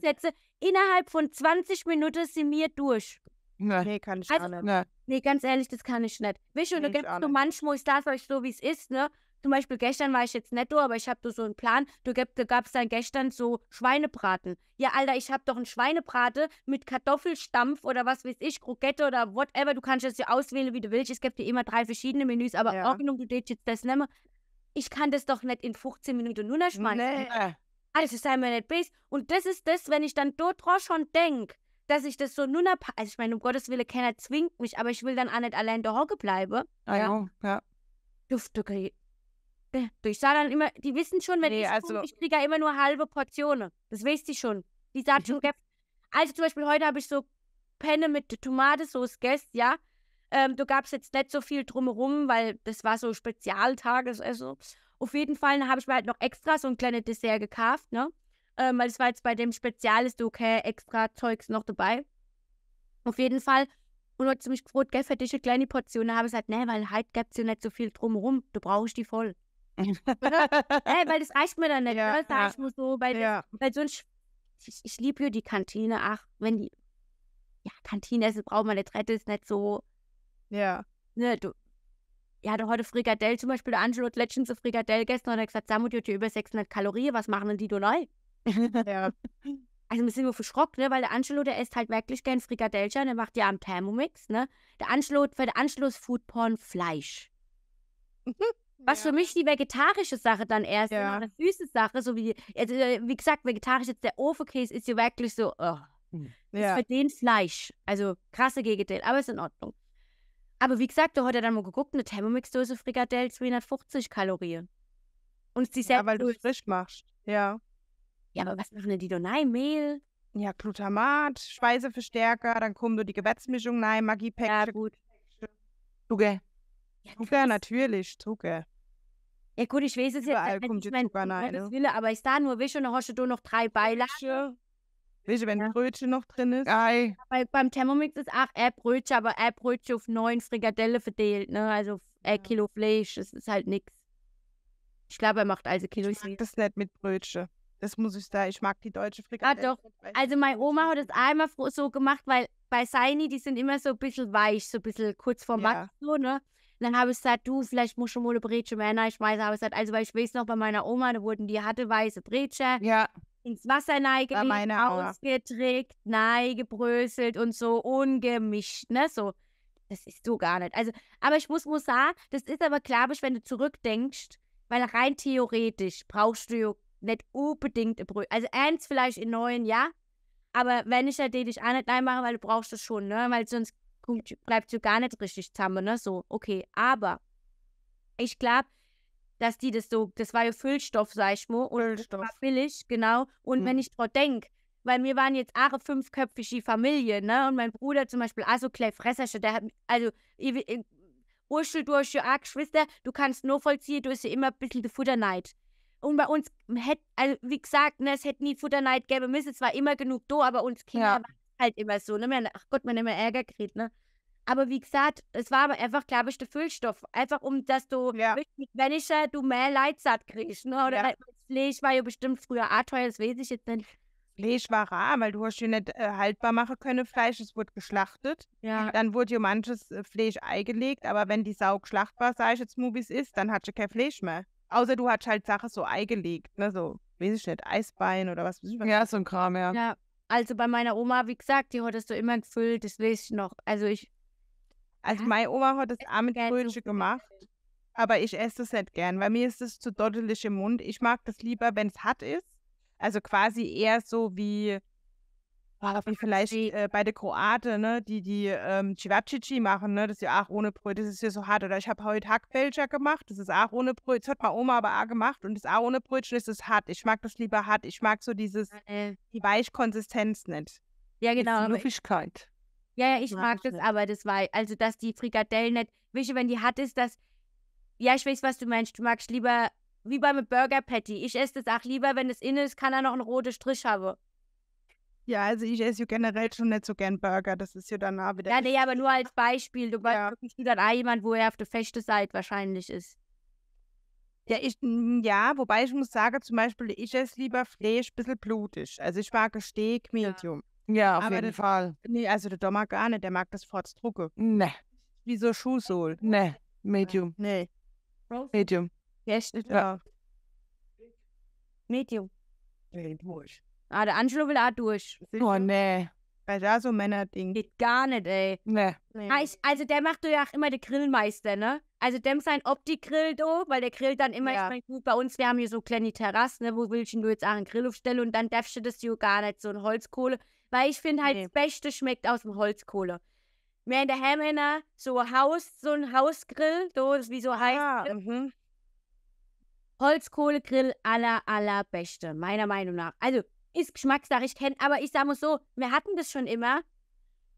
Innerhalb von 20 Minuten sind wir durch. Ne. Nee, kann ich also, auch nicht. Nee. nee. ganz ehrlich, das kann ich nicht. Weißt du, da gibt es manchmal, ich sage euch so, wie es ist, ne? Zum Beispiel gestern war ich jetzt netto, aber ich habe so einen Plan. Du gabst dann gestern so Schweinebraten. Ja, Alter, ich habe doch einen Schweinebraten mit Kartoffelstampf oder was weiß ich, Krokette oder whatever. Du kannst das ja auswählen, wie du willst. Es gibt ja immer drei verschiedene Menüs, aber ja. Ordnung, wenn du das jetzt das nicht mehr ich kann das doch nicht in 15 Minuten nur schmeißen. Nee. Also sei mir nicht base. Und das ist das, wenn ich dann dort drauf schon denke, dass ich das so nur noch, also ich meine, um Gottes Willen, keiner zwingt mich, aber ich will dann auch nicht allein da hocke bleiben. Ah, ja. ja. Duftdücke. Ich sah dann immer, die wissen schon, wenn nee, ich also... Guck, ich kriege ja immer nur halbe Portionen. Das weißt du schon. Die sagt schon, also zum Beispiel heute habe ich so Penne mit Tomatensauce gegessen, ja. Ähm, da gab es jetzt nicht so viel drumherum, weil das war so Spezialtagesessen. Also. Auf jeden Fall habe ich mir halt noch extra so ein kleines Dessert gekauft, ne? Ähm, weil es war jetzt bei dem Spezial ist okay, extra Zeugs noch dabei. Auf jeden Fall. Und hat sie mich gefreut, gell, für dich eine kleine Portion. habe ich gesagt, nee, weil heute gibt es ja nicht so viel drumherum. Du brauchst die voll. nee, weil das reicht mir dann nicht. Ja, das reicht ja. mir so, weil, ja. das, weil sonst, ich, ich liebe ja die Kantine. Ach, wenn die, ja, Kantine essen also braucht man nicht, Rette ist nicht so ja. Ne, du, ja, hatte heute Frikadell zum Beispiel, der Angelo hat letztens eine Frikadell gestern und er gesagt, Samu, die hat hier über 600 Kalorien, was machen denn die du neu? Ja. Also wir sind nur verschrockt, ne? weil der Angelo, der isst halt wirklich gern Frikadellchen, der macht ja am Thermomix, ne? Der Angelo, für den Angelo ist Foodporn Fleisch. Was ja. für mich die vegetarische Sache dann erst, ja. eine süße Sache, so wie, also, äh, wie gesagt, vegetarisch jetzt der Ofenkäse ist ja wirklich so, oh. Hm. ja. ist für den Fleisch. Also krasse Gegenteil, aber ist in Ordnung. Aber wie gesagt, da hat er dann mal geguckt, eine Thermomix-Dose Frikadell 250 Kalorien. Und sie selbst. Ja, weil du es frisch machst. Ja. Ja, aber was machen denn die da Nein, Mehl? Ja, Glutamat, Speiseverstärker, dann kommen nur die Gewürzmischung Nein, Maggi-Päckchen. Ja, gut. Zucker. Ja, Zucker, natürlich, Zucker. Ja gut, ich weiß es Überall jetzt, kommt ich mein, Zucker rein. Wille, aber ich da nur wisch und dann hast du nur noch drei Beilagen. Weißt du, wenn ja. Brötchen noch drin ist? Ei. Bei, beim Thermomix ist auch äh, Brötchen, aber ein Brötchen auf neun Frikadelle verteilt, ne? Also ein Kilo Fleisch, das ist halt nichts. Ich glaube, er macht also Kilo. Ich mag das nicht mit Brötchen. Das muss ich sagen, ich mag die deutsche ah, Frikadelle. Ah, doch. Also meine Oma hat es einmal so gemacht, weil bei Seini, die sind immer so ein bisschen weich, so ein bisschen kurz vorm ja. so, ne? Und dann habe ich gesagt, du, vielleicht musst du mal eine Brötchen mehr reinschmeißen. Aber ich gesagt, also, weil ich weiß noch, bei meiner Oma, da wurden die hatte weiße Brötchen. Ja ins Wasser neigelegt, ausgetrickt, neigebröselt und so ungemischt, ne? So, das ist so gar nicht. Also, aber ich muss, muss sagen, das ist aber klar, wenn du zurückdenkst, weil rein theoretisch brauchst du ja nicht unbedingt ein Brötchen. Also eins vielleicht in neun, ja. Aber wenn ich ja halt dich auch nicht einmache, weil du brauchst das schon, ne? Weil sonst bleibt du gar nicht richtig zusammen, ne? So, okay. Aber ich glaube, dass die das so, das war ja Füllstoff, sag ich mal, und Füllstoff. war billig, genau. Und mhm. wenn ich dran denke, weil wir waren jetzt auch eine fünfköpfige Familie, ne? Und mein Bruder zum Beispiel, also Clay Fressersche, der hat, also, ich, ich, Urschel, du hast ja auch Geschwister, du kannst nur vollziehen, du hast ja immer ein bisschen der Futterneid. Und bei uns hätte, also wie gesagt, ne, es hätte nie Futterneid gäbe müssen, es war immer genug da, aber uns Kinder ja. waren halt immer so, ne? Ach Gott, man immer Ärger kriegt, ne? Aber wie gesagt, es war aber einfach, glaube ich, der Füllstoff. Einfach um, dass du, ja. wenn ich äh, du mehr Leitsaat kriegst. Ne? Oder ja. Halt Fleisch war ja bestimmt früher auch teuer, das weiß ich jetzt nicht. Fleisch war rar, weil du hast ja nicht äh, haltbar machen können, Fleisch, es wurde geschlachtet. Ja. Dann wurde ja manches äh, Fleisch eingelegt, aber wenn die Sau geschlachtbar, sage ich jetzt, Movies ist, dann hat sie kein Fleisch mehr. Außer du hast halt Sachen so eingelegt, ne, so, weiß ich nicht, Eisbein oder was weiß ich Ja, so ein Kram, ja. Ja, also bei meiner Oma, wie gesagt, die hattest du immer gefüllt, das weiß ich noch. Also ich also ja. meine Oma hat das auch mit Brötchen gemacht, aber ich esse das nicht gern, weil mir ist das zu doddelig im Mund. Ich mag das lieber, wenn es hart ist. Also quasi eher so wie, wie vielleicht äh, bei den Kroaten, ne? die die ähm, Civacici machen, ne? das ist ja auch ohne Brötchen, das ist ja so hart. Oder ich habe heute Hackfälscher gemacht, das ist auch ohne Brötchen. Das hat meine Oma aber auch gemacht und das ist auch ohne Brötchen, das ist hart. Ich mag das lieber hart. Ich mag so dieses, äh. die Weichkonsistenz nicht. Ja, genau. Die Fluffigkeit. Ja, ja, ich mag, das, nicht. aber das war, also dass die Frikadellen nicht, wische, wenn die hart ist, dass, ja, ich weiß, was du meinst, du magst lieber, wie bei einem Burger Patty, ich esse das auch lieber, wenn es innen ist, kann er noch einen roten Strich haben. Ja, also ich esse generell schon nicht so gern Burger, das ist ja dann auch wieder. Ja, nee, aber nur als Beispiel, du ja. bist dann auch jemand, wo er auf der feste Seite wahrscheinlich ist. Ja, ich, ja, wobei ich muss sagen, zum Beispiel, ich esse lieber Fleisch bisschen blutig. Also ich mag Steak Medium. Ja. Ja, auf Aber jeden das- Fall. Nee, also der Dommer gar nicht, der mag das Forts Drucke. Nee. Wie so Schuhsohl. Ne, nee, Medium, Nee. Medium. Echt? Ja. Medium. Nee, durch. Ah, der Angelo will auch durch. Oh, nee. Weil da so Männerding. Geht gar nicht, ey. ne. Heißt, also der macht ja auch immer den Grillmeister, ne? Also dem sein Opti-Grill do, weil der grillt dann immer, Ja. ich mein, gut, bei uns, wir haben hier so kleine Terrassen, ne, wo willst du denn du jetzt auch einen Grill aufstellen und dann darfst du das hier gar nicht, so ein Holzkohle. Weil ich finde halt, nee. das Beste schmeckt aus dem Holzkohle. Mehr in der Hamhänger, so ein Haus, so ein Hausgrill, so wie so heißt. Ah, mhm. Holzkohlegrill aller allerbeste, meiner Meinung nach. Also ist Geschmackssache, ich kenne, aber ich sage mal so, wir hatten das schon immer.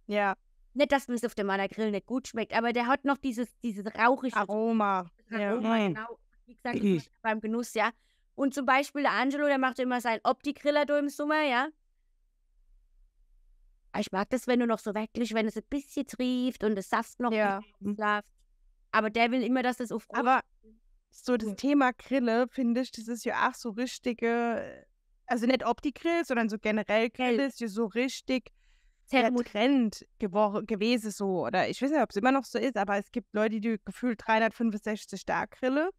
Ja. Nicht, dass es auf dem meiner Grill nicht gut schmeckt, aber der hat noch dieses, dieses rauchige Aroma. Aroma ja. genau. Wie gesagt, beim Genuss, ja. Und zum Beispiel der Angelo, der macht immer seinen Opti-Griller im Sommer, ja. Ah, ich mag das, wenn du noch so wirklich, wenn es ein bisschen trieft und es Saft noch ja. Mhm. Saft. Aber der will immer, dass das auf Aber so das Thema Grille, finde ich, das ist ja auch so richtige, also nicht ob die Grill, sondern so generell Grill ist ja so richtig der Trend gewesen so. Oder ich weiß nicht, ob es immer noch so ist, aber es gibt Leute, die gefühlt 365 Tag Grille.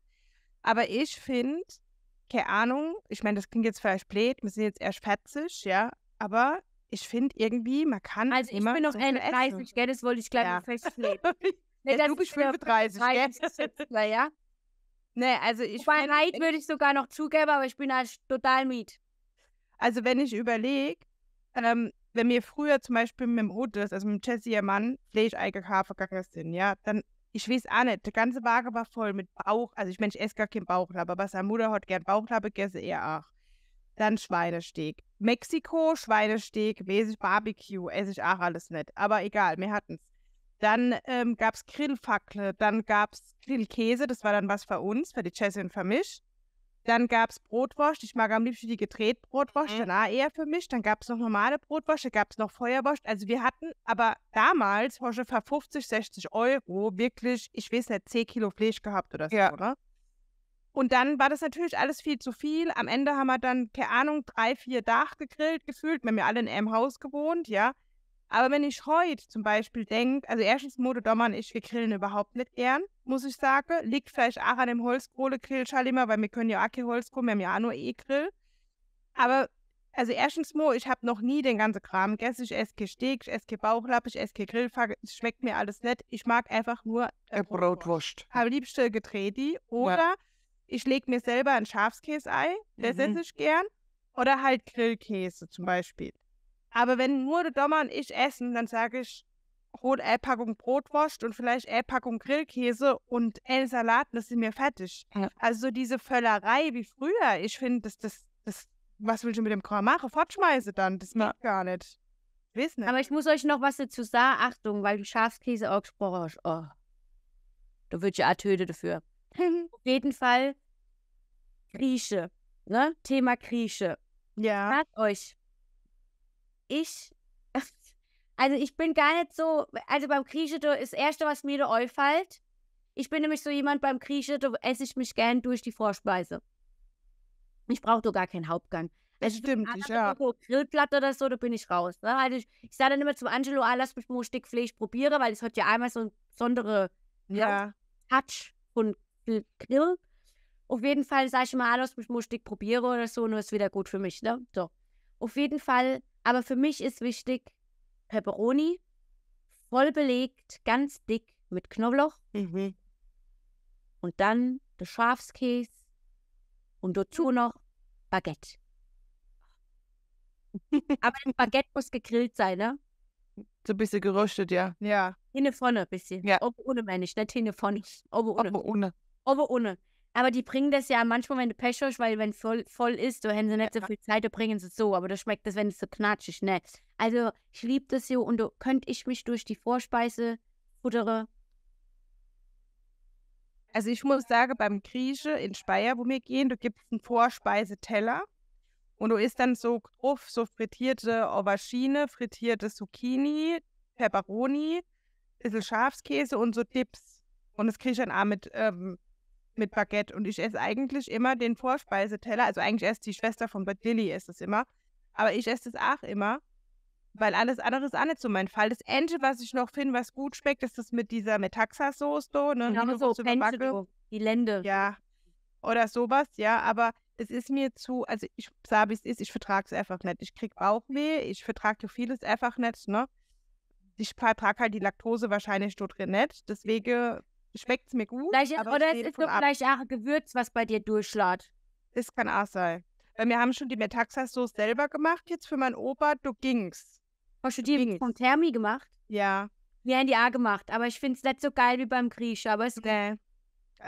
Aber ich finde, keine Ahnung, ich meine, das klingt jetzt vielleicht blöd, wir sind jetzt erst 40, ja, aber ich finde irgendwie, man kann. Also ich bin noch so 31, gell, das wollte ich gleich ja. festlegen. nee, ja, du bist 35, 30, gell? ja. Nee, also ich. Bei Neid würde ich sogar noch zugeben, aber ich bin halt total miet. Also wenn ich überlege, ähm, wenn wir früher zum Beispiel mit dem Otis, also mit dem Jesse ihr Mann, Fleisch-Eikekar vergangen sind, ja, dann, ich weiß auch nicht, die ganze Waage war voll mit Bauch, also ich meine, ich esse gar keinen Bauchlabe, aber seine Mutter hat gern Bauchlabe, gesse er auch. Dann Schweinesteak. Mexiko, Schweinesteak, Wesig, Barbecue, esse ich auch alles nicht. Aber egal, wir hatten es. Dann ähm, gab es Grillfackle, dann gab es Grillkäse, das war dann was für uns, für die Chessin mich. Dann gab es Brotwurst, ich mag am liebsten die gedreht Brotwurst, mhm. dann eher für mich. Dann gab es noch normale Brotwurst, dann gab es noch Feuerwurst. Also wir hatten aber damals, Horsche, für 50, 60 Euro wirklich, ich weiß nicht, 10 Kilo Fleisch gehabt oder so, ja. oder? Ne? Und dann war das natürlich alles viel zu viel. Am Ende haben wir dann, keine Ahnung, drei, vier Dach gegrillt gefühlt. Wir haben ja alle in einem Haus gewohnt, ja. Aber wenn ich heute zum Beispiel denke, also erstens, Mode Dommern, ich, wir grillen überhaupt nicht gern, muss ich sagen. Liegt vielleicht auch an dem Holzkohlegrill, Schalimar, weil wir können ja auch kein Holzkohle, wir haben ja auch nur E-Grill. Aber, also erstens, Mo, ich habe noch nie den ganzen Kram gegessen. Ich esse kein Steak, ich esse kein Bauchlapp, ich esse kein Grillfach, es schmeckt mir alles nicht. Ich mag einfach nur äh, Brotwurst. Brotwurst. Am liebsten Getredi oder... Ja ich lege mir selber ein Schafskäsei, das mhm. esse ich gern, oder halt Grillkäse zum Beispiel. Aber wenn nur der Dommer und ich essen, dann sage ich, hol eine Packung Brotwurst und vielleicht eine Packung Grillkäse und einen Salat, das sind mir fertig. Ja. Also so diese Völlerei wie früher, ich finde, das, das, das, was will ich mit dem Korn machen? Fortschmeiße dann, das ja. geht gar nicht. Ich nicht. Aber ich muss euch noch was dazu sagen, Achtung, weil du Schafskäse auch gesprochen hast. Oh. Da wird ja auch töten dafür. Auf jeden Fall Grieche, ne? Thema Grieche. Ja. Hört euch. Ich, also ich bin gar nicht so, also beim Grieche, das Erste, was mir da auffällt, ich bin nämlich so jemand beim Grieche, da esse ich mich gern durch die Vorspeise. Ich brauche da gar keinen Hauptgang. Das also stimmt, ich ja. Grillplatte oder so, da bin ich raus. Ne? Also ich, ich sage dann immer zum Angelo, ah, lass mich mal ein Stück Fleisch probieren, weil es hat ja einmal so ein besondere ne, ja. Touch von viel Knirr. Auf jeden Fall sage ich mal, alles, ah, ich muss dick probieren oder so, nur ist wieder gut für mich, ne? So. Auf jeden Fall, aber für mich ist wichtig, Pepperoni, voll belegt, ganz dick mit Knoblauch. Mhm. Und dann der Schafskäse und dazu mhm. noch Baguette. aber ein Baguette muss gegrillt sein, ne? So ein bisschen geröstet, ja. Ja. Hinne vorne ein bisschen. Ja. Ob ohne meine ich, nicht hinne vorne. Ob ohne. Ob ohne aber ohne. Aber die bringen das ja manchmal, wenn du Pech hast, weil wenn es voll, voll ist, da haben sie nicht so viel Zeit, da bringen sie es so. Aber das schmeckt das, wenn es so knatschig, ne? Also, ich liebe das so und da könnte ich mich durch die Vorspeise futtere. Also, ich muss sagen, beim Grieche in Speyer, wo wir gehen, da gibt es einen Vorspeiseteller. Und du isst dann so grob, so frittierte Aubergine, frittierte Zucchini, Peperoni, ein bisschen Schafskäse und so Dips. Und das kriege ich dann auch mit ähm, mit Baguette und ich esse eigentlich immer den Vorspeiseteller. Also eigentlich erst die Schwester von Bad Lilly ist es immer. Aber ich esse das auch immer, weil alles andere ist auch nicht so mein Fall. Das Ende, was ich noch finde, was gut schmeckt, ist das mit dieser Metaxa-Soße, ne? Genau so, so Pensido, die Lende. Ja, oder sowas, ja, aber es ist mir zu, also ich sage, wie es ist, ich vertrage es einfach nicht. Ich krieg Bauchweh, ich vertrage vieles einfach nicht, ne? Ich vertrage halt die Laktose wahrscheinlich dort drin nicht, deswegen schmeckt es mir gut. Vielleicht ist, oder es ist nur vielleicht auch Gewürz, was bei dir durchschlägt. Es kann auch sein. Weil wir haben schon die Metaxas-Sauce selber gemacht, jetzt für meinen Opa, du gingst. Hast du die gingst. von Thermi gemacht? Ja. Wir haben die auch gemacht, aber ich finde es nicht so geil wie beim Griechen, aber es, nee.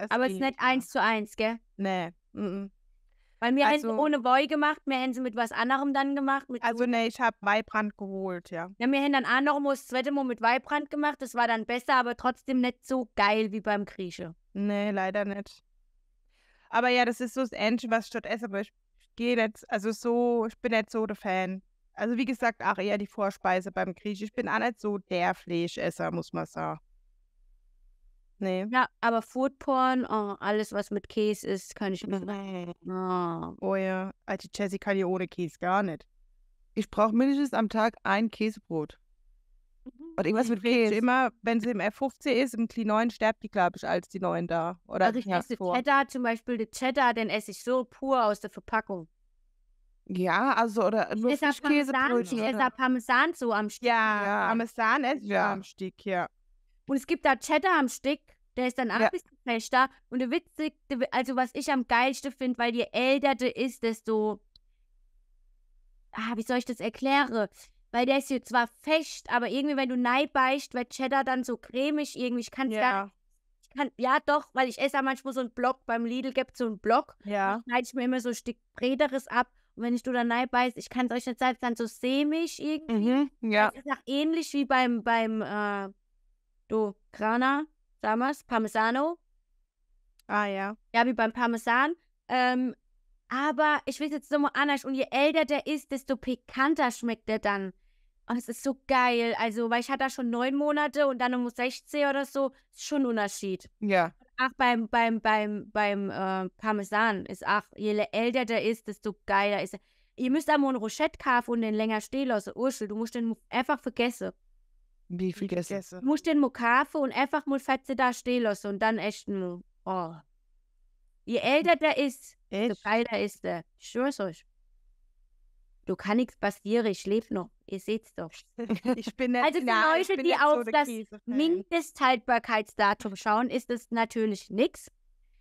aber es ist nicht eins zu eins, gell? Nee. Mm -mm. Weil wir also, haben ohne Boy gemacht, wir hätten sie mit was anderem dann gemacht. also ne, ich habe Weibrand geholt, ja. Ja, mir haben dann auch noch das zweite Mal mit Weibrand gemacht. Das war dann besser, aber trotzdem nicht so geil wie beim Grieche. Nee, leider nicht. Aber ja, das ist so das Ähnliche, was ich dort esse, aber ich gehe jetzt, also so, ich bin nicht so der Fan. Also wie gesagt, auch eher die Vorspeise beim Griechen. Ich bin auch nicht so der Fleischesser, muss man sagen. Nee. Ja, aber Foodporn, oh, alles was mit Käse ist, kann ich nicht. Oh, oh ja, alte Jessie kann ja ohne Käse gar nicht. Ich brauche mindestens am Tag ein Käsebrot. Mhm. Und irgendwas mit Käse. Immer, wenn sie im F15 ist, im Kli9 sterbt die, glaube ich, als die 9 da. Oder also ich esse vor. Cheddar, zum Beispiel den Cheddar, den esse ich so pur aus der Verpackung. Ja, also oder nur Käsebrötchen. Ich esse Parmesan so am Stück. Ja, ja. Parmesan esse ich ja. am Stück, ja. Und es gibt da Cheddar am Stick, der ist dann auch ja. ein bisschen fester. Und der witzigste, also was ich am geilsten finde, weil je älter der ist, desto. Ah, wie soll ich das erklären? Weil der ist hier zwar fecht, aber irgendwie, wenn du nein wird Cheddar dann so cremig irgendwie. Ich kann es ja. gar kann, ja doch, weil ich esse ja manchmal so einen Block. Beim Lidl gibt es so einen Block. Ja. schneide ich mir immer so ein Stück Brederes ab. Und wenn ich du da nein ich kann es euch nicht sagen, halt dann so sämig irgendwie. Mhm, ja. Das ist auch ähnlich wie beim, beim äh, du Grana, damals, Parmesano. Ah ja. Ja, wie beim Parmesan. Ähm, aber ich will es jetzt nochmal anders. Und je älter der ist, desto pikanter schmeckt der dann. Und es ist so geil. Also, weil ich hatte da schon neun Monate und dann um 16 oder so. Ist schon ein Unterschied. Ja. Ach, beim, beim, beim, beim äh, Parmesan ist ach, je älter der ist, desto geiler ist er. Ihr müsst einmal einen Rochette kaufen und den länger stehen lassen. Ursel, du musst den einfach vergessen. Wie viel gegessen? gegessen. Musst den mal kaufen und einfach mal Fetze da stehen lassen und dann essen. Oh. Je hm. älter der ist, desto so geiler ist der. Ich schwör's euch. Du kannst nichts passieren, ich lebe noch. Ihr seht's doch. ich bin Also für nein, genau, Leute, die auf so das Mindesthaltbarkeitsdatum schauen, ist es natürlich nichts.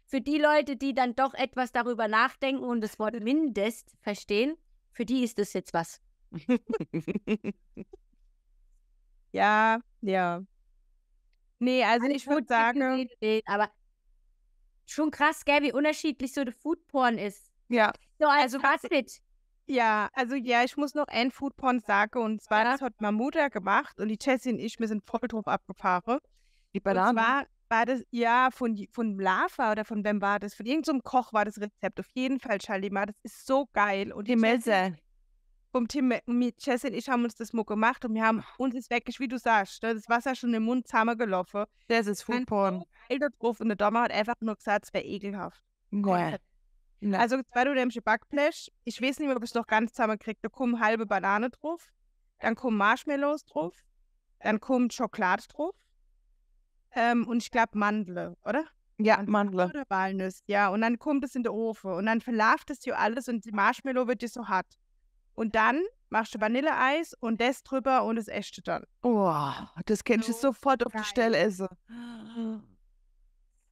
Für die Leute, die dann doch etwas darüber nachdenken und das Wort Mindest verstehen, für die ist es jetzt was. Ja, ja. Nee, also ich würde sagen. Gesehen, aber schon krass, gell, wie unterschiedlich so der Foodporn ist. Ja. So, also was mit? Ja, also ja, ich muss noch ein Foodporn sagen. Und zwar, ja. das hat meine Mutter gemacht und die Jessie und ich, wir sind voll drauf abgefahren. Die Banane? Und zwar war das, ja, von, von Lava oder von wem war das? Von irgendeinem Koch war das Rezept. Auf jeden Fall, Charlie, das ist so geil. Und die Melzer vom Tim mit Jess und ich haben uns das mal gemacht und wir haben uns ist wirklich, wie du sagst, ne, das Wasser schon im Mund zusammengelaufen. Das ist Foodporn. Alter drauf und der Dame hat einfach nur gesagt, es wäre ekelhaft. Nein. Also, zwei du nämlich Backblech. Ich weiß nicht mehr, ob ich es noch ganz zusammenkriege. Da kommen halbe Banane drauf, dann kommen Marshmallows drauf, dann kommt Schokolade drauf ähm, und ich glaube Mandel, oder? Ja, Mandel. Oder Walnüsse, ja. Und dann kommt es in den Ofen und dann verlauft es ja alles und die Marshmallow wird dir so hart. Und dann machst du Vanilleeis und das drüber und es esst dann. Boah, das kennst du so sofort auf geil. die Stelle essen. Also.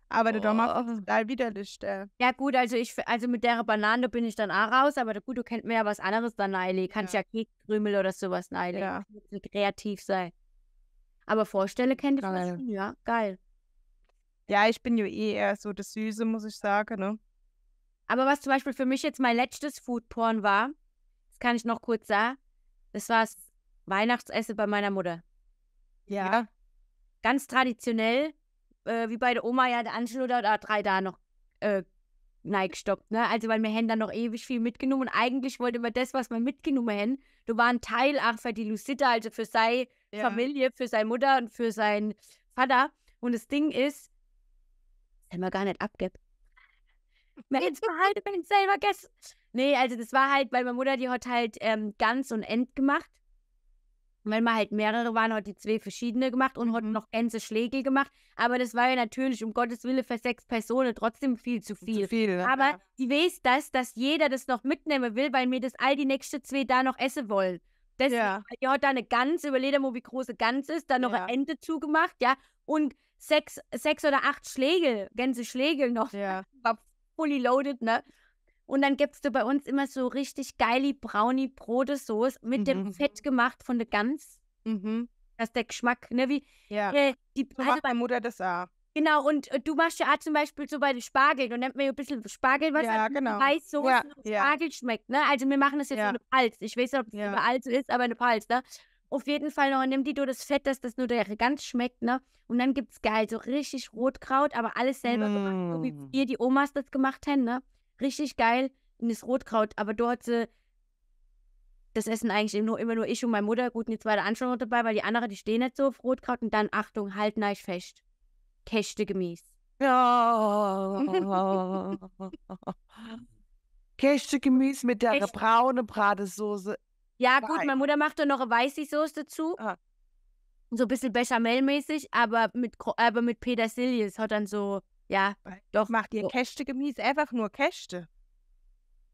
Aber der oh. Dommer ist total widerlich. Der. Ja gut, also ich also mit der Banane bin ich dann auch raus, aber gut, du kennt mir ja was anderes dann neile. Kannst ja, ja Krümel oder sowas neile. Ja. Kreativ sein. Aber Vorstelle kennt ihr schon, ja, geil. Ja, ich bin ja eh eher so das Süße, muss ich sagen, ne? Aber was zum Beispiel für mich jetzt mein letztes Foodporn war, kann ich noch kurz sagen. Das war das Weihnachtsessen bei meiner Mutter. Ja. ja. Ganz traditionell, äh, wie bei der Oma, ja, der Angelo da drei da noch äh, Nike gestoppt, ne? Also, weil wir haben dann noch ewig viel mitgenommen und eigentlich wollte man das, was wir mitgenommen haben, du war ein Teil auch für die Lucita, also für seine ja. Familie, für seine Mutter und für seinen Vater. Und das Ding ist, das haben wir gar nicht abgegeben. Jetzt behalte mich selber gegessen. Nee, also das war halt, weil meine Mutter, die hat halt ähm, Gans und End gemacht. weil wir halt mehrere waren, hat die zwei verschiedene gemacht und hat mhm. noch ganze Schläge gemacht. Aber das war ja natürlich, um Gottes Willen, für sechs Personen trotzdem viel zu viel. Zu viel ne? Aber ja. die weiß das, dass jeder das noch mitnehmen will, weil mir das all die nächsten zwei da noch essen wollen. Deswegen, ja. Die hat da eine Gans, überlegt mal, wie groß eine Gans ist, da noch ja. ein Ende zugemacht, ja. Und sechs, sechs oder acht Schläge, ganze Schläge noch. Ja. fully loaded, ne? Und dann gibst du bei uns immer so richtig geile brownie brote Brotesoße mit mhm. dem Fett gemacht von der Gans. Mhm. Das ist der Geschmack, ne? Wie, ja. Äh, die, so also macht meine Mutter das auch. Genau, und äh, du machst ja auch zum Beispiel so bei den Spargel, Du nennt mir ein bisschen Spargel, was ja, genau. weiß so ja, Spargel ja. schmeckt, ne? Also wir machen das jetzt ja. mit Palz. Ich weiß nicht, ob es ja. überall so ist, aber eine Palz, ne? Auf jeden Fall noch, nimm die du das Fett, dass das nur der ganz schmeckt, ne? Und dann gibt's geil, so richtig Rotkraut, aber alles selber mm. gemacht, so wie hm. wir die Omas das gemacht haben, ne? Richtig geil in das Rotkraut, aber dort äh, das essen eigentlich immer nur, immer nur ich und meine Mutter. Gut, und jetzt war der Anschauer dabei, weil die anderen, die stehen nicht so auf Rotkraut und dann, Achtung, halt neich fest. Käste gemäß. Ja. Käste gemäß mit der braunen Bratesoße. Ja, gut, meine Mutter macht da noch eine weiße soße dazu. Ah. So ein bisschen Bechamelmäßig, aber mit, aber mit Petersilie. Es hat dann so, ja, Weil doch. Macht ihr so. Käste-Gemüse? Einfach nur Käste.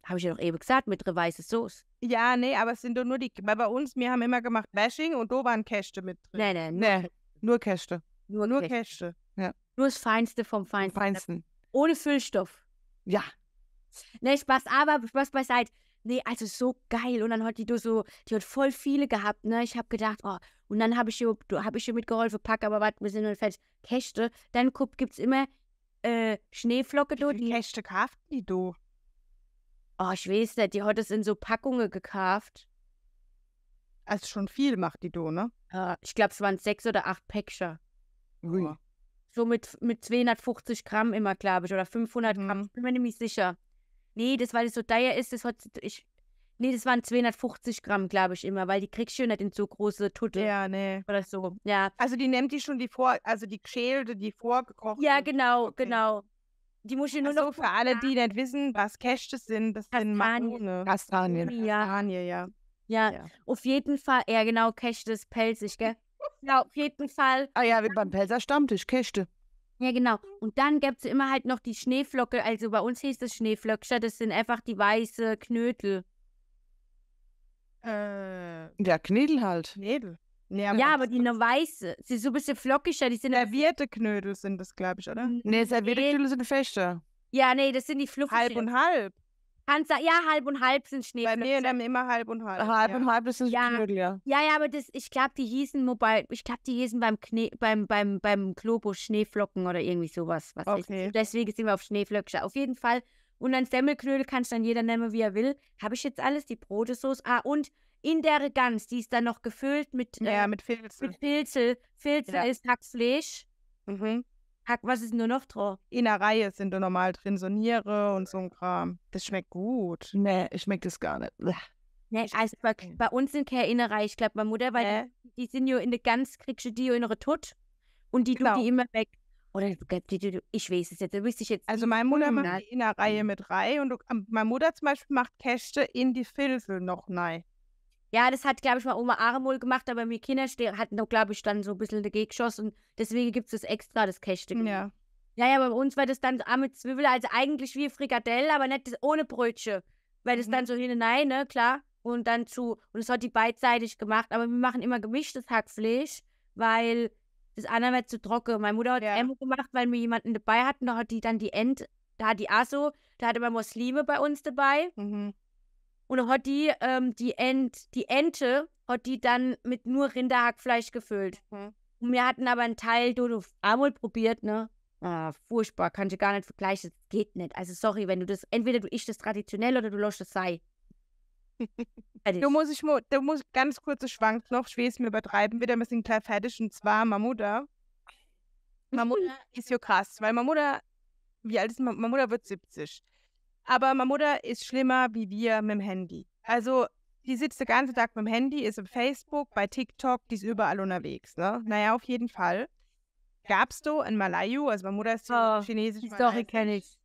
Habe ich ja noch eben gesagt, mit einer weißen Soße. Ja, nee, aber es sind doch nur die. Weil bei uns, wir haben immer gemacht Bashing und da waren Käste mit drin. Nee, nee, nee. nee nur Käste. Nur, nur Käste. Ja. Nur das Feinste vom Feinsten. Feinsten. Ohne Füllstoff. Ja. Nee, Spaß, aber Spaß beiseite. Nee, also so geil. Und dann hat die du so, die hat voll viele gehabt, ne? Ich habe gedacht, oh, und dann habe ich ihr, habe ich ihr mitgeholfen, pack aber was, wir sind dann fertig. Käste, dann gibt es immer äh, Schneeflocke do. Die Käste kauft die du. Oh, ich weiß nicht, die hat es in so Packungen gekauft. Also schon viel macht die du, ne? Uh, ich glaube, es waren sechs oder acht Päckchen. Ui. So mit, mit 250 Gramm immer, glaube ich, oder 500 Gramm, mhm. bin mir nämlich sicher. Nee, das, weil es so teuer ist, das hat ich. Nee, das waren 250 Gramm, glaube ich, immer, weil die kriegst du ja nicht in so große Tutte. Ja, nee. Oder so, ja. Also die nimmt die schon die vor, also die geschälte, die vorgekochte. Ja, genau, okay. genau. Die muss ich nur Ach so, noch. für alle, die nicht wissen, was Kästes sind, das sind Marone. Kastanien. Ja. Kastanien, ja. ja. Ja, auf jeden Fall. Ja, genau, Kästes, pelzig, gell? ja, auf jeden Fall. Ah ja, wie beim Pelzer Stammtisch, Käste. Ja, genau. Und dann gibt es immer halt noch die Schneeflocke. Also bei uns hieß das Schneeflöckscher. das sind einfach die weißen Knödel. Äh, ja, Knödel halt. Knödel. Nee, aber ja, aber die noch weiße. Sie sind so ein bisschen flockiger. Die sind servierte Knödel sind das, glaube ich, oder? Nee, servierte Knödel sind fester. Ja, nee, das sind die fluffigen. Halb und halb. Kannst du, ja, halb und halb sind Schneeflöckchen. Bei mir dann immer halb und halb. Halb ja. und halb ist ein ja. Knödel, ja. Ja, ja, aber das, ich glaube, die hießen wobei, ich glaube, die hießen beim Kne beim, beim, beim Globus Schneeflocken oder irgendwie sowas. Was okay. Ich. Deswegen sind wir auf Schneeflöckchen. Auf jeden Fall. Und dann Semmelknödel kannst dann jeder nehmen, wie er will. Habe ich jetzt alles, die Brotesauce. Ah, und in der Gans, die ist dann noch gefüllt mit, ja, äh, mit Filzel. Mit Filzel. Filzel ja. ist Hackfleisch. Mhm. Hack, was ist nur noch drauf? In Reihe sind da normal drin, so Niere und so ein Kram. Das schmeckt gut. Nee, ich schmeckt das gar nicht. Blech. Nee, also bei, bei, uns sind keine Innerei. Ich glaube, meine Mutter, weil äh. die, die, sind ja in der ganz, kriegst du die ja in Tut und die genau. die immer weg. Oder ich weiß es jetzt, da wüsste ich jetzt. Also meine Mutter genau. macht die Innerei mit rein und ähm, meine Mutter zum Beispiel macht Käste in die Filfel noch rein. Ja, das hat, glaube ich, mal Oma Aremol gemacht, aber wir Kinder hatten doch, glaube ich, dann so ein bisschen dagegen geschossen. deswegen gibt es das extra, das Kästchen. Ja. Ja, ja, bei uns war das dann auch mit Zwiebeln, also eigentlich wie Frikadelle, aber nicht das, ohne Brötchen. Weil das mhm. dann so hinein, ne, klar. Und dann zu, und es hat die beidseitig gemacht, aber wir machen immer gemischtes Hackfleisch, weil das andere wird zu trocken. Meine Mutter hat ja. Emo gemacht, weil wir jemanden dabei hatten, da hat die dann die End, da hat die Aso, da hatte man Muslime bei uns dabei. Mhm. Und hat die, ähm, die, Ent, die Ente, hat die dann mit nur Rinderhackfleisch gefüllt. Mhm. Und wir hatten aber einen Teil Dodo Amol probiert, ne? Ah, furchtbar, kann ich gar nicht vergleichen. Das geht nicht. Also sorry, wenn du das, entweder du isch das traditionell oder du löscht das Sei. du musst ich, du musst ganz kurze Schwank noch, ich will es mir übertreiben, wieder ein bisschen klar fertig und zwar Mamuda. Mamuda ist ja krass, weil Mamuda, wie alt ist Mamuda wird 70. Aber meine Mutter ist schlimmer wie wir mit dem Handy. Also die sitzt den ganzen Tag mit dem Handy, ist auf Facebook, bei TikTok, die ist überall unterwegs. Ne? Naja, auf jeden Fall. Gab's du in Malayu, also meine Mutter ist oh, chinesisch. Die Story kenne ich.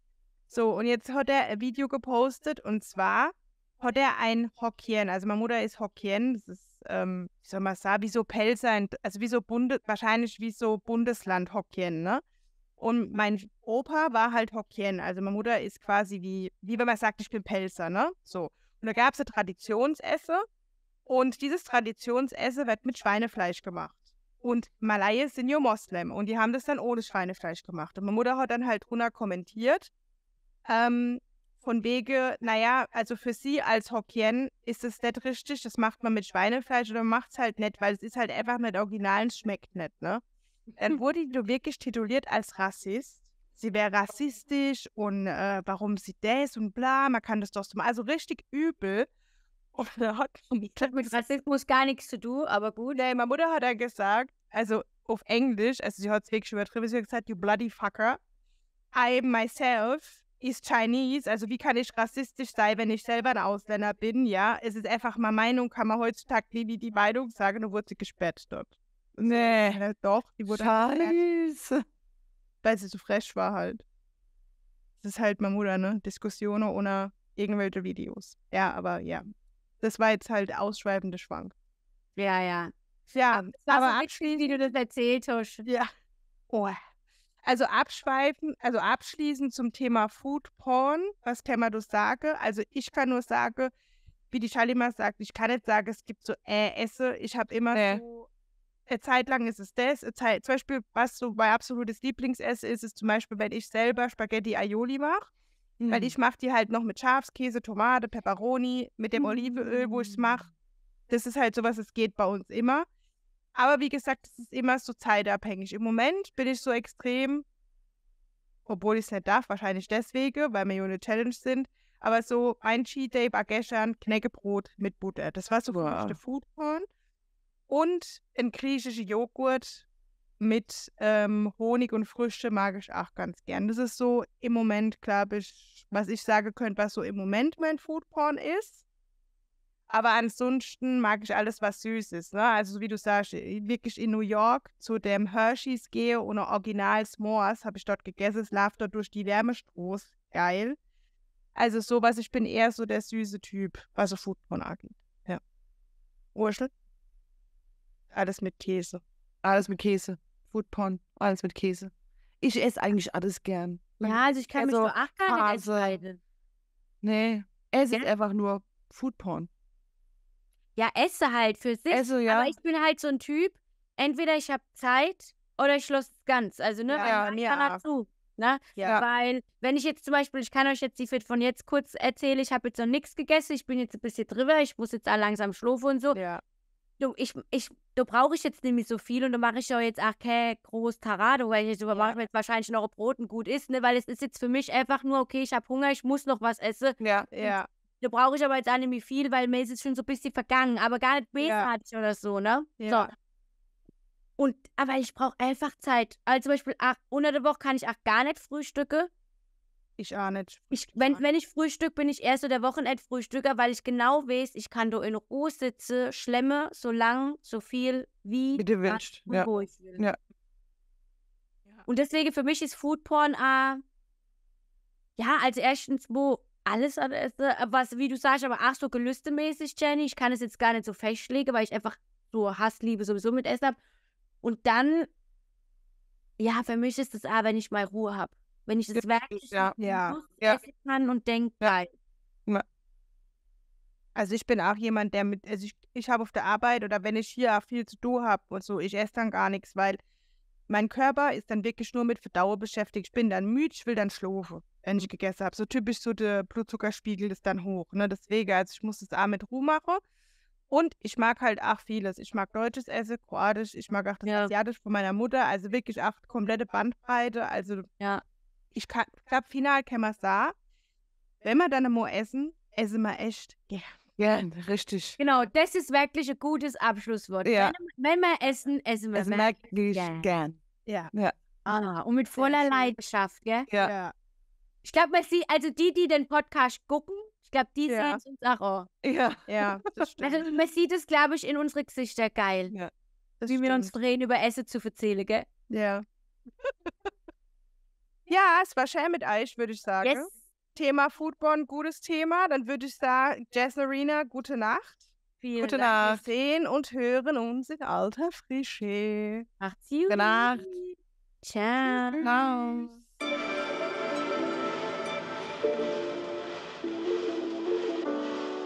So, und jetzt hat er ein Video gepostet und zwar hat er ein Hokkien. Also meine Mutter ist Hokkien, das ist, ähm, wie soll man sagen, wie so Pelzer, also wie so Bunde, wahrscheinlich wie so Bundesland Hokkien, ne? Und mein Opa war halt Hokkien. Also meine Mutter ist quasi wie, wie wenn man sagt, ich bin Pelzer, ne? So. Und da gab es ein Traditionsesse. Und dieses Traditionsesse wird mit Schweinefleisch gemacht. Und Malaye sind ja Moslem. Und die haben das dann ohne Schweinefleisch gemacht. Und meine Mutter hat dann halt drunter kommentiert. Ähm, von wege, naja, also für sie als Hokkien ist es nicht richtig, das macht man mit Schweinefleisch oder man macht es halt nicht, weil es ist halt einfach nicht original und schmeckt nicht, ne? Dann äh, wurde die wirklich tituliert als Rassist. Sie wäre rassistisch und äh, warum sie das und bla, man kann das doch so machen. Also richtig übel. Und hat mit Rassismus gar nichts zu tun, aber gut. Nee, meine Mutter hat dann gesagt, also auf Englisch, also sie hat es wirklich übertrieben, sie hat gesagt, you bloody fucker. I myself is Chinese, also wie kann ich rassistisch sein, wenn ich selber ein Ausländer bin, ja? Es ist einfach mal Meinung, kann man heutzutage nie die Meinung sagen, wurde sie gesperrt dort. Nee. Ja, doch, die wurde. Scheiße. Weil sie so fresh war halt. Das ist halt Mamuda, ne? Diskussionen ohne irgendwelche Videos. Ja, aber ja. Das war jetzt halt ausschweifende Schwank. Ja, ja. Ja, aber, aber abschließend, wie du das erzählt hast. Ja. Oh. Also abschweifen, also abschließend zum Thema Food Porn, was kann man das sagen? Also ich kann nur sagen, wie die Schalima sagt, ich kann nicht sagen, es gibt so äh, Esse. Ich habe immer nee. so eine äh, Zeit lang ist es das. Äh, Zeit, zum Beispiel, was so mein absolutes Lieblingsessen ist, ist zum Beispiel, wenn ich selber Spaghetti Aioli mache. Mhm. Weil ich mache die halt noch mit Schafskäse, Tomate, Peperoni, mit dem Olivenöl, wo ich es mache. Mhm. Das ist halt sowas, es geht bei uns immer. Aber wie gesagt, es ist immer so zeitabhängig. Im Moment bin ich so extrem, obwohl ich es nicht darf, wahrscheinlich deswegen, weil wir ja eine Challenge sind, aber so ein Cheat Day, Bageschan, Knäckebrot mit Butter. Das war so wow. der Foodporn und ein griechischer Joghurt mit ähm, Honig und Früchte mag ich auch ganz gern. Das ist so im Moment, glaube ich, was ich sagen könnte, was so im Moment mein Foodporn ist. Aber ansonsten mag ich alles, was süß ist. Ne? Also wie du sagst, wirklich in New York zu dem Hershey's gehe und Original S'mores habe ich dort gegessen. Es lauft dort durch die Wärme Geil. Also sowas, ich bin eher so der süße Typ, was so Foodporn angeht. Ja. Urschel? Alles mit Käse. Alles mit Käse. Foodporn, alles mit Käse. Ich esse eigentlich alles gern. Ja, also ich kann also, mich so auch gar nicht entscheiden. Nee, es ja? ist einfach nur Foodporn. Ja, esse halt für sich. Esse, ja. Aber ich bin halt so ein Typ, entweder ich habe Zeit oder ich schloss es ganz. Also, ne, ja, weil ja, kann dazu. Halt ne? Ja. Weil, wenn ich jetzt zum Beispiel, ich kann euch jetzt die Fit von jetzt kurz erzählen, ich habe jetzt noch nichts gegessen, ich bin jetzt ein bisschen drüber, ich muss jetzt langsam schlafen und so. Ja. Du, ich, ich da brauche ich jetzt nämlich so viel und da mache ich ja jetzt auch kein groß Tarado, weil ich jetzt ja. jetzt wahrscheinlich noch ein Brot ein gut ist, ne? Weil es ist jetzt für mich einfach nur, okay, ich habe Hunger, ich muss noch was essen. Ja, ja. Da brauche ich aber jetzt auch nicht viel, weil mir ist es schon so ein bisschen vergangen, aber gar nicht wesentlich ja. oder so, ne? Ja. So. Und, aber ah, ich brauche einfach Zeit. Also zum Beispiel, ach, unter der Woche kann ich auch gar nicht frühstücken. Ich auch nicht. Ich, wenn, wenn ich frühstück, bin ich eher so der Wochenendfrühstücker, weil ich genau weiß, ich kann da in Ruhe sitzen, schlemme so lang, so viel, wie, wie du willst. Ja. Wo ich will. ja. Und deswegen für mich ist Foodporn äh, ja, als erstens, wo alles an Essen, äh, was, wie du sagst, aber ach so gelüstemäßig, Jenny, ich kann es jetzt gar nicht so festlegen, weil ich einfach so Hassliebe sowieso mit Essen habe. Und dann, ja, für mich ist es auch, wenn ich mal Ruhe habe. Wenn ich das wirklich ja. ja. ja. kann und denke, geil. Ja. Also ich bin auch jemand, der mit, also ich, ich habe auf der Arbeit oder wenn ich hier viel zu tun habe und so, ich esse dann gar nichts, weil mein Körper ist dann wirklich nur mit Verdauung beschäftigt. Ich bin dann müde, ich will dann schlafen, wenn ich gegessen habe. So typisch so der Blutzuckerspiegel ist dann hoch. Ne? Deswegen, also ich muss das auch mit Ruhe machen. Und ich mag halt auch vieles. Ich mag deutsches Essen, kroatisch, ich mag auch das ja. asiatisch von meiner Mutter. Also wirklich auch komplette Bandbreite. Also ja ich glaube, final kann man sagen, wenn wir dann mal essen, essen wir echt gern. Gern, richtig. Genau, das ist wirklich ein gutes Abschlusswort. Ja. Wenn, wenn, wir essen, essen wir es wirklich gern. gern. Ja. ja. Ah, und mit voller Leidenschaft, gell? Ja. ja. Ich glaube, man sieht, also die, die den Podcast gucken, ich glaube, die ja. sehen uns auch. An. Ja. Ja, das stimmt. Also man sieht es, glaube ich, in unsere Gesichter geil. Ja. Wie stimmt. wir uns drehen, über Essen zu verzählen, gell? Ja. Ja, es war schön mit euch, würde ich sagen. Yes. Thema Foodborne, gutes Thema. Dann würde ich sagen, Jazz Arena, gute Nacht. Vielen gute Dank. Nacht. Wir sehen und hören uns in alter Frische. Macht's gut. Gute Nacht. Ciao. Ciao.